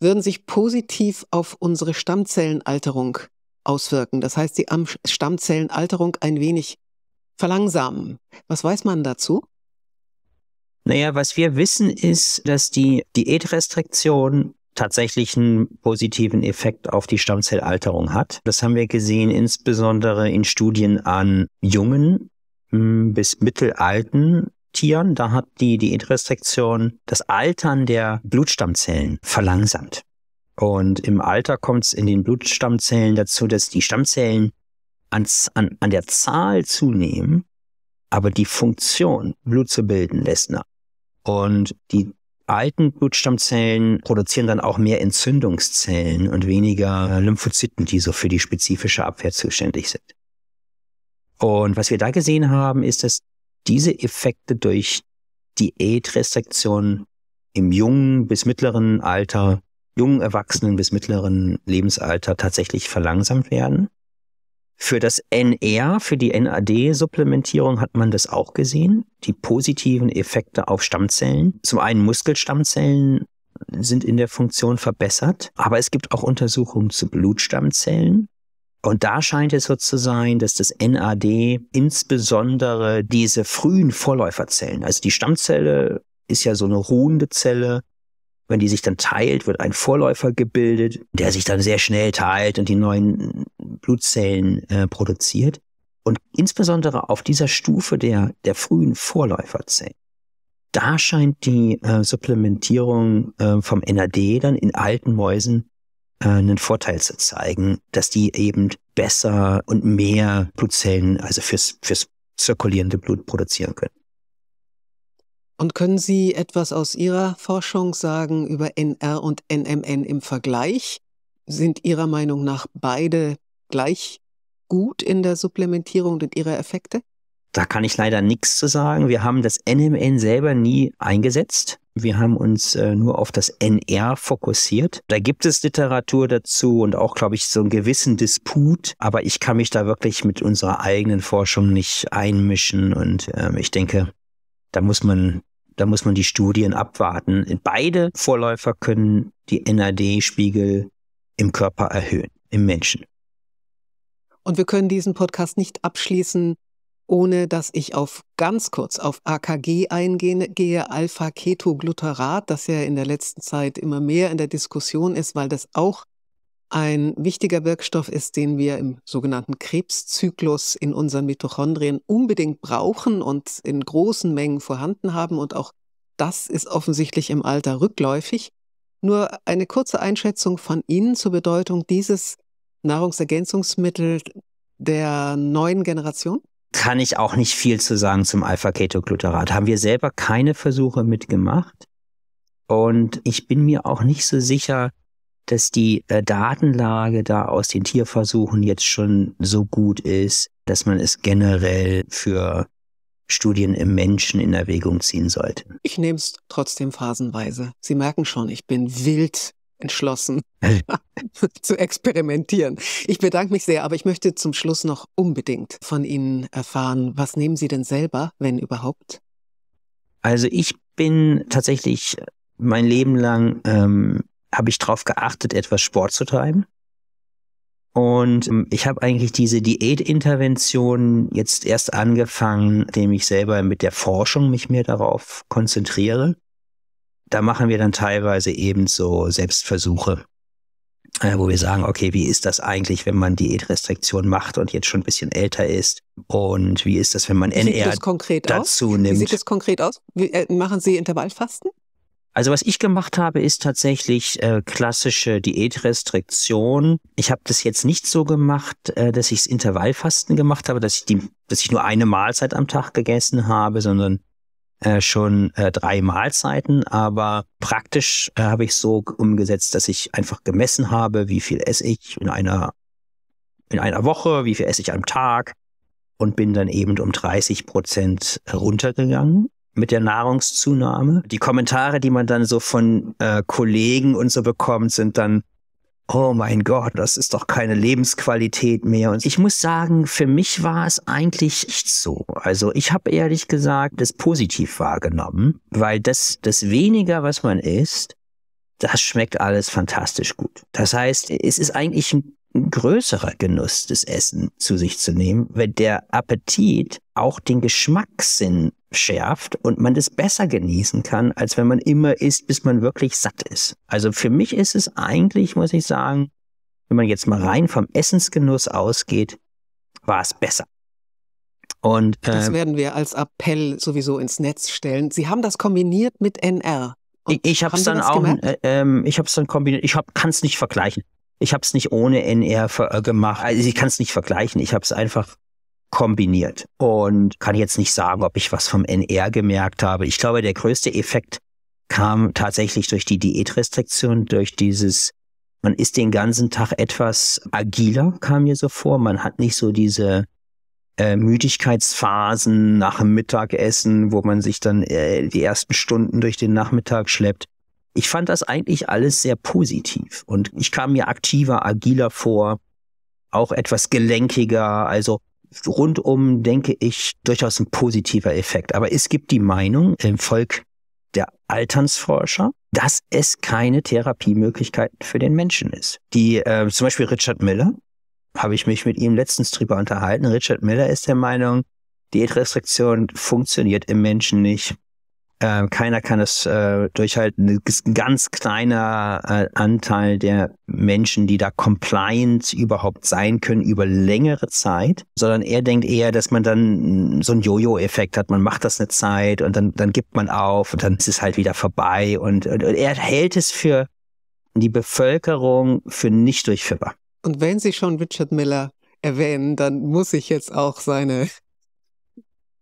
würden sich positiv auf unsere Stammzellenalterung auswirken. Das heißt, die Stammzellenalterung ein wenig verlangsamen. Was weiß man dazu? Naja, was wir wissen ist, dass die Diätrestriktion tatsächlich einen positiven Effekt auf die Stammzellalterung hat. Das haben wir gesehen, insbesondere in Studien an jungen hm, bis mittelalten Tieren. Da hat die Diätrestriktion das Altern der Blutstammzellen verlangsamt. Und im Alter kommt es in den Blutstammzellen dazu, dass die Stammzellen ans, an, an der Zahl zunehmen, aber die Funktion, Blut zu bilden, lässt nach. Und die alten Blutstammzellen produzieren dann auch mehr Entzündungszellen und weniger äh, Lymphozyten, die so für die spezifische Abwehr zuständig sind. Und was wir da gesehen haben, ist, dass diese Effekte durch Diätrestriktion im jungen bis mittleren Alter, jungen Erwachsenen bis mittleren Lebensalter tatsächlich verlangsamt werden. Für das NR, für die NAD-Supplementierung hat man das auch gesehen. Die positiven Effekte auf Stammzellen. Zum einen Muskelstammzellen sind in der Funktion verbessert, aber es gibt auch Untersuchungen zu Blutstammzellen. Und da scheint es so zu sein, dass das NAD insbesondere diese frühen Vorläuferzellen, also die Stammzelle ist ja so eine ruhende Zelle, wenn die sich dann teilt, wird ein Vorläufer gebildet, der sich dann sehr schnell teilt und die neuen Blutzellen äh, produziert. Und insbesondere auf dieser Stufe der, der frühen Vorläuferzellen, da scheint die äh, Supplementierung äh, vom NAD dann in alten Mäusen äh, einen Vorteil zu zeigen, dass die eben besser und mehr Blutzellen, also fürs, fürs zirkulierende Blut produzieren können. Und können Sie etwas aus Ihrer Forschung sagen über NR und NMN im Vergleich? Sind Ihrer Meinung nach beide gleich gut in der Supplementierung und ihrer Effekte? Da kann ich leider nichts zu sagen. Wir haben das NMN selber nie eingesetzt. Wir haben uns äh, nur auf das NR fokussiert. Da gibt es Literatur dazu und auch, glaube ich, so einen gewissen Disput. Aber ich kann mich da wirklich mit unserer eigenen Forschung nicht einmischen. Und ähm, ich denke, da muss man, da muss man die Studien abwarten. Beide Vorläufer können die NAD-Spiegel im Körper erhöhen, im Menschen. Und wir können diesen Podcast nicht abschließen, ohne dass ich auf ganz kurz auf AKG eingehe, alpha ketoglutarat das ja in der letzten Zeit immer mehr in der Diskussion ist, weil das auch ein wichtiger Wirkstoff ist, den wir im sogenannten Krebszyklus in unseren Mitochondrien unbedingt brauchen und in großen Mengen vorhanden haben. Und auch das ist offensichtlich im Alter rückläufig. Nur eine kurze Einschätzung von Ihnen zur Bedeutung dieses Nahrungsergänzungsmittel der neuen Generation? Kann ich auch nicht viel zu sagen zum alpha ketoglutarat Haben wir selber keine Versuche mitgemacht. Und ich bin mir auch nicht so sicher, dass die äh, Datenlage da aus den Tierversuchen jetzt schon so gut ist, dass man es generell für Studien im Menschen in Erwägung ziehen sollte. Ich nehme es trotzdem phasenweise. Sie merken schon, ich bin wild entschlossen zu experimentieren. Ich bedanke mich sehr, aber ich möchte zum Schluss noch unbedingt von Ihnen erfahren, was nehmen Sie denn selber, wenn überhaupt? Also ich bin tatsächlich mein Leben lang ähm, habe ich darauf geachtet, etwas Sport zu treiben. Und ähm, ich habe eigentlich diese Diätintervention jetzt erst angefangen, indem ich selber mit der Forschung mich mehr darauf konzentriere. Da machen wir dann teilweise eben so Selbstversuche, äh, wo wir sagen, okay, wie ist das eigentlich, wenn man Diätrestriktion macht und jetzt schon ein bisschen älter ist? Und wie ist das, wenn man NR dazu aus? nimmt? Wie sieht das konkret aus? Wie, äh, machen Sie Intervallfasten? Also was ich gemacht habe, ist tatsächlich äh, klassische Diätrestriktion. Ich habe das jetzt nicht so gemacht, äh, dass ich das Intervallfasten gemacht habe, dass ich, die, dass ich nur eine Mahlzeit am Tag gegessen habe, sondern äh, schon äh, drei Mahlzeiten. Aber praktisch äh, habe ich so umgesetzt, dass ich einfach gemessen habe, wie viel esse ich in einer, in einer Woche, wie viel esse ich am Tag und bin dann eben um 30 Prozent runtergegangen mit der Nahrungszunahme. Die Kommentare, die man dann so von äh, Kollegen und so bekommt, sind dann, oh mein Gott, das ist doch keine Lebensqualität mehr. Und ich muss sagen, für mich war es eigentlich nicht so. Also ich habe ehrlich gesagt das positiv wahrgenommen, weil das, das weniger, was man isst, das schmeckt alles fantastisch gut. Das heißt, es ist eigentlich ein größerer Genuss, das Essen zu sich zu nehmen, wenn der Appetit auch den Geschmackssinn schärft und man das besser genießen kann, als wenn man immer isst, bis man wirklich satt ist. Also für mich ist es eigentlich, muss ich sagen, wenn man jetzt mal rein vom Essensgenuss ausgeht, war es besser. Und, äh, das werden wir als Appell sowieso ins Netz stellen. Sie haben das kombiniert mit NR. Und ich habe es dann auch, äh, ähm, ich habe es dann kombiniert. Ich kann es nicht vergleichen. Ich habe es nicht ohne NR äh, gemacht. Also ich kann es nicht vergleichen. Ich habe es einfach kombiniert. Und kann jetzt nicht sagen, ob ich was vom NR gemerkt habe. Ich glaube, der größte Effekt kam tatsächlich durch die Diätrestriktion, durch dieses, man ist den ganzen Tag etwas agiler, kam mir so vor. Man hat nicht so diese äh, Müdigkeitsphasen nach dem Mittagessen, wo man sich dann äh, die ersten Stunden durch den Nachmittag schleppt. Ich fand das eigentlich alles sehr positiv und ich kam mir aktiver, agiler vor, auch etwas gelenkiger. Also rundum, denke ich, durchaus ein positiver Effekt. Aber es gibt die Meinung im Volk der Alternsforscher, dass es keine Therapiemöglichkeit für den Menschen ist. Die, äh, zum Beispiel Richard Miller, habe ich mich mit ihm letztens drüber unterhalten. Richard Miller ist der Meinung, Diätrestriktion funktioniert im Menschen nicht äh, keiner kann es äh, durchhalten. Es ist ein ganz kleiner äh, Anteil der Menschen, die da compliant überhaupt sein können über längere Zeit, sondern er denkt eher, dass man dann so einen Jojo-Effekt hat. Man macht das eine Zeit und dann, dann gibt man auf und dann ist es halt wieder vorbei und, und, und er hält es für die Bevölkerung für nicht durchführbar. Und wenn Sie schon Richard Miller erwähnen, dann muss ich jetzt auch seine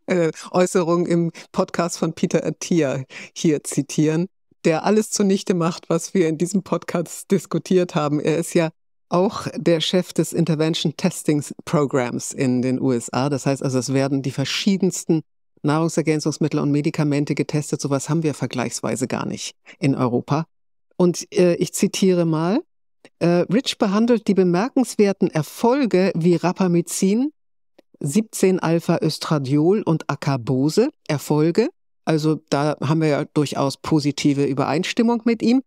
äh, Äußerung im Podcast von Peter Attia hier zitieren, der alles zunichte macht, was wir in diesem Podcast diskutiert haben. Er ist ja auch der Chef des Intervention Testing Programs in den USA. Das heißt also, es werden die verschiedensten Nahrungsergänzungsmittel und Medikamente getestet. Sowas haben wir vergleichsweise gar nicht in Europa. Und äh, ich zitiere mal, äh, Rich behandelt die bemerkenswerten Erfolge wie Rapamycin 17-Alpha-Östradiol und Akabose Erfolge. Also da haben wir ja durchaus positive Übereinstimmung mit ihm.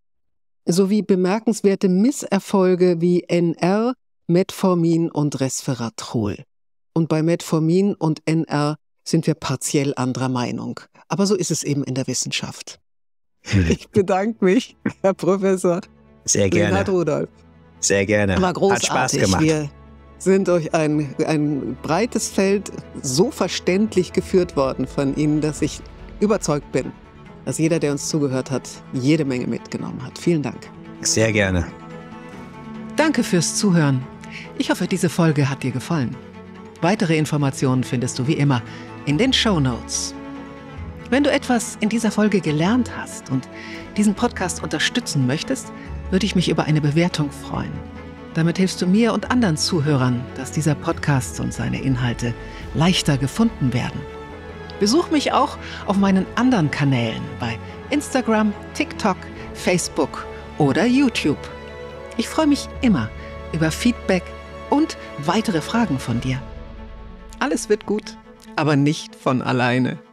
Sowie bemerkenswerte Misserfolge wie NR, Metformin und Resveratrol. Und bei Metformin und NR sind wir partiell anderer Meinung. Aber so ist es eben in der Wissenschaft. Hm. Ich bedanke mich, Herr Professor. Sehr gerne. Rudolf. Sehr gerne. War großartig. Hat Spaß gemacht. Wir sind durch ein, ein breites Feld so verständlich geführt worden von Ihnen, dass ich überzeugt bin, dass jeder, der uns zugehört hat, jede Menge mitgenommen hat. Vielen Dank. Sehr gerne. Danke fürs Zuhören. Ich hoffe, diese Folge hat dir gefallen. Weitere Informationen findest du wie immer in den Show Notes. Wenn du etwas in dieser Folge gelernt hast und diesen Podcast unterstützen möchtest, würde ich mich über eine Bewertung freuen. Damit hilfst du mir und anderen Zuhörern, dass dieser Podcast und seine Inhalte leichter gefunden werden. Besuch mich auch auf meinen anderen Kanälen bei Instagram, TikTok, Facebook oder YouTube. Ich freue mich immer über Feedback und weitere Fragen von dir. Alles wird gut, aber nicht von alleine.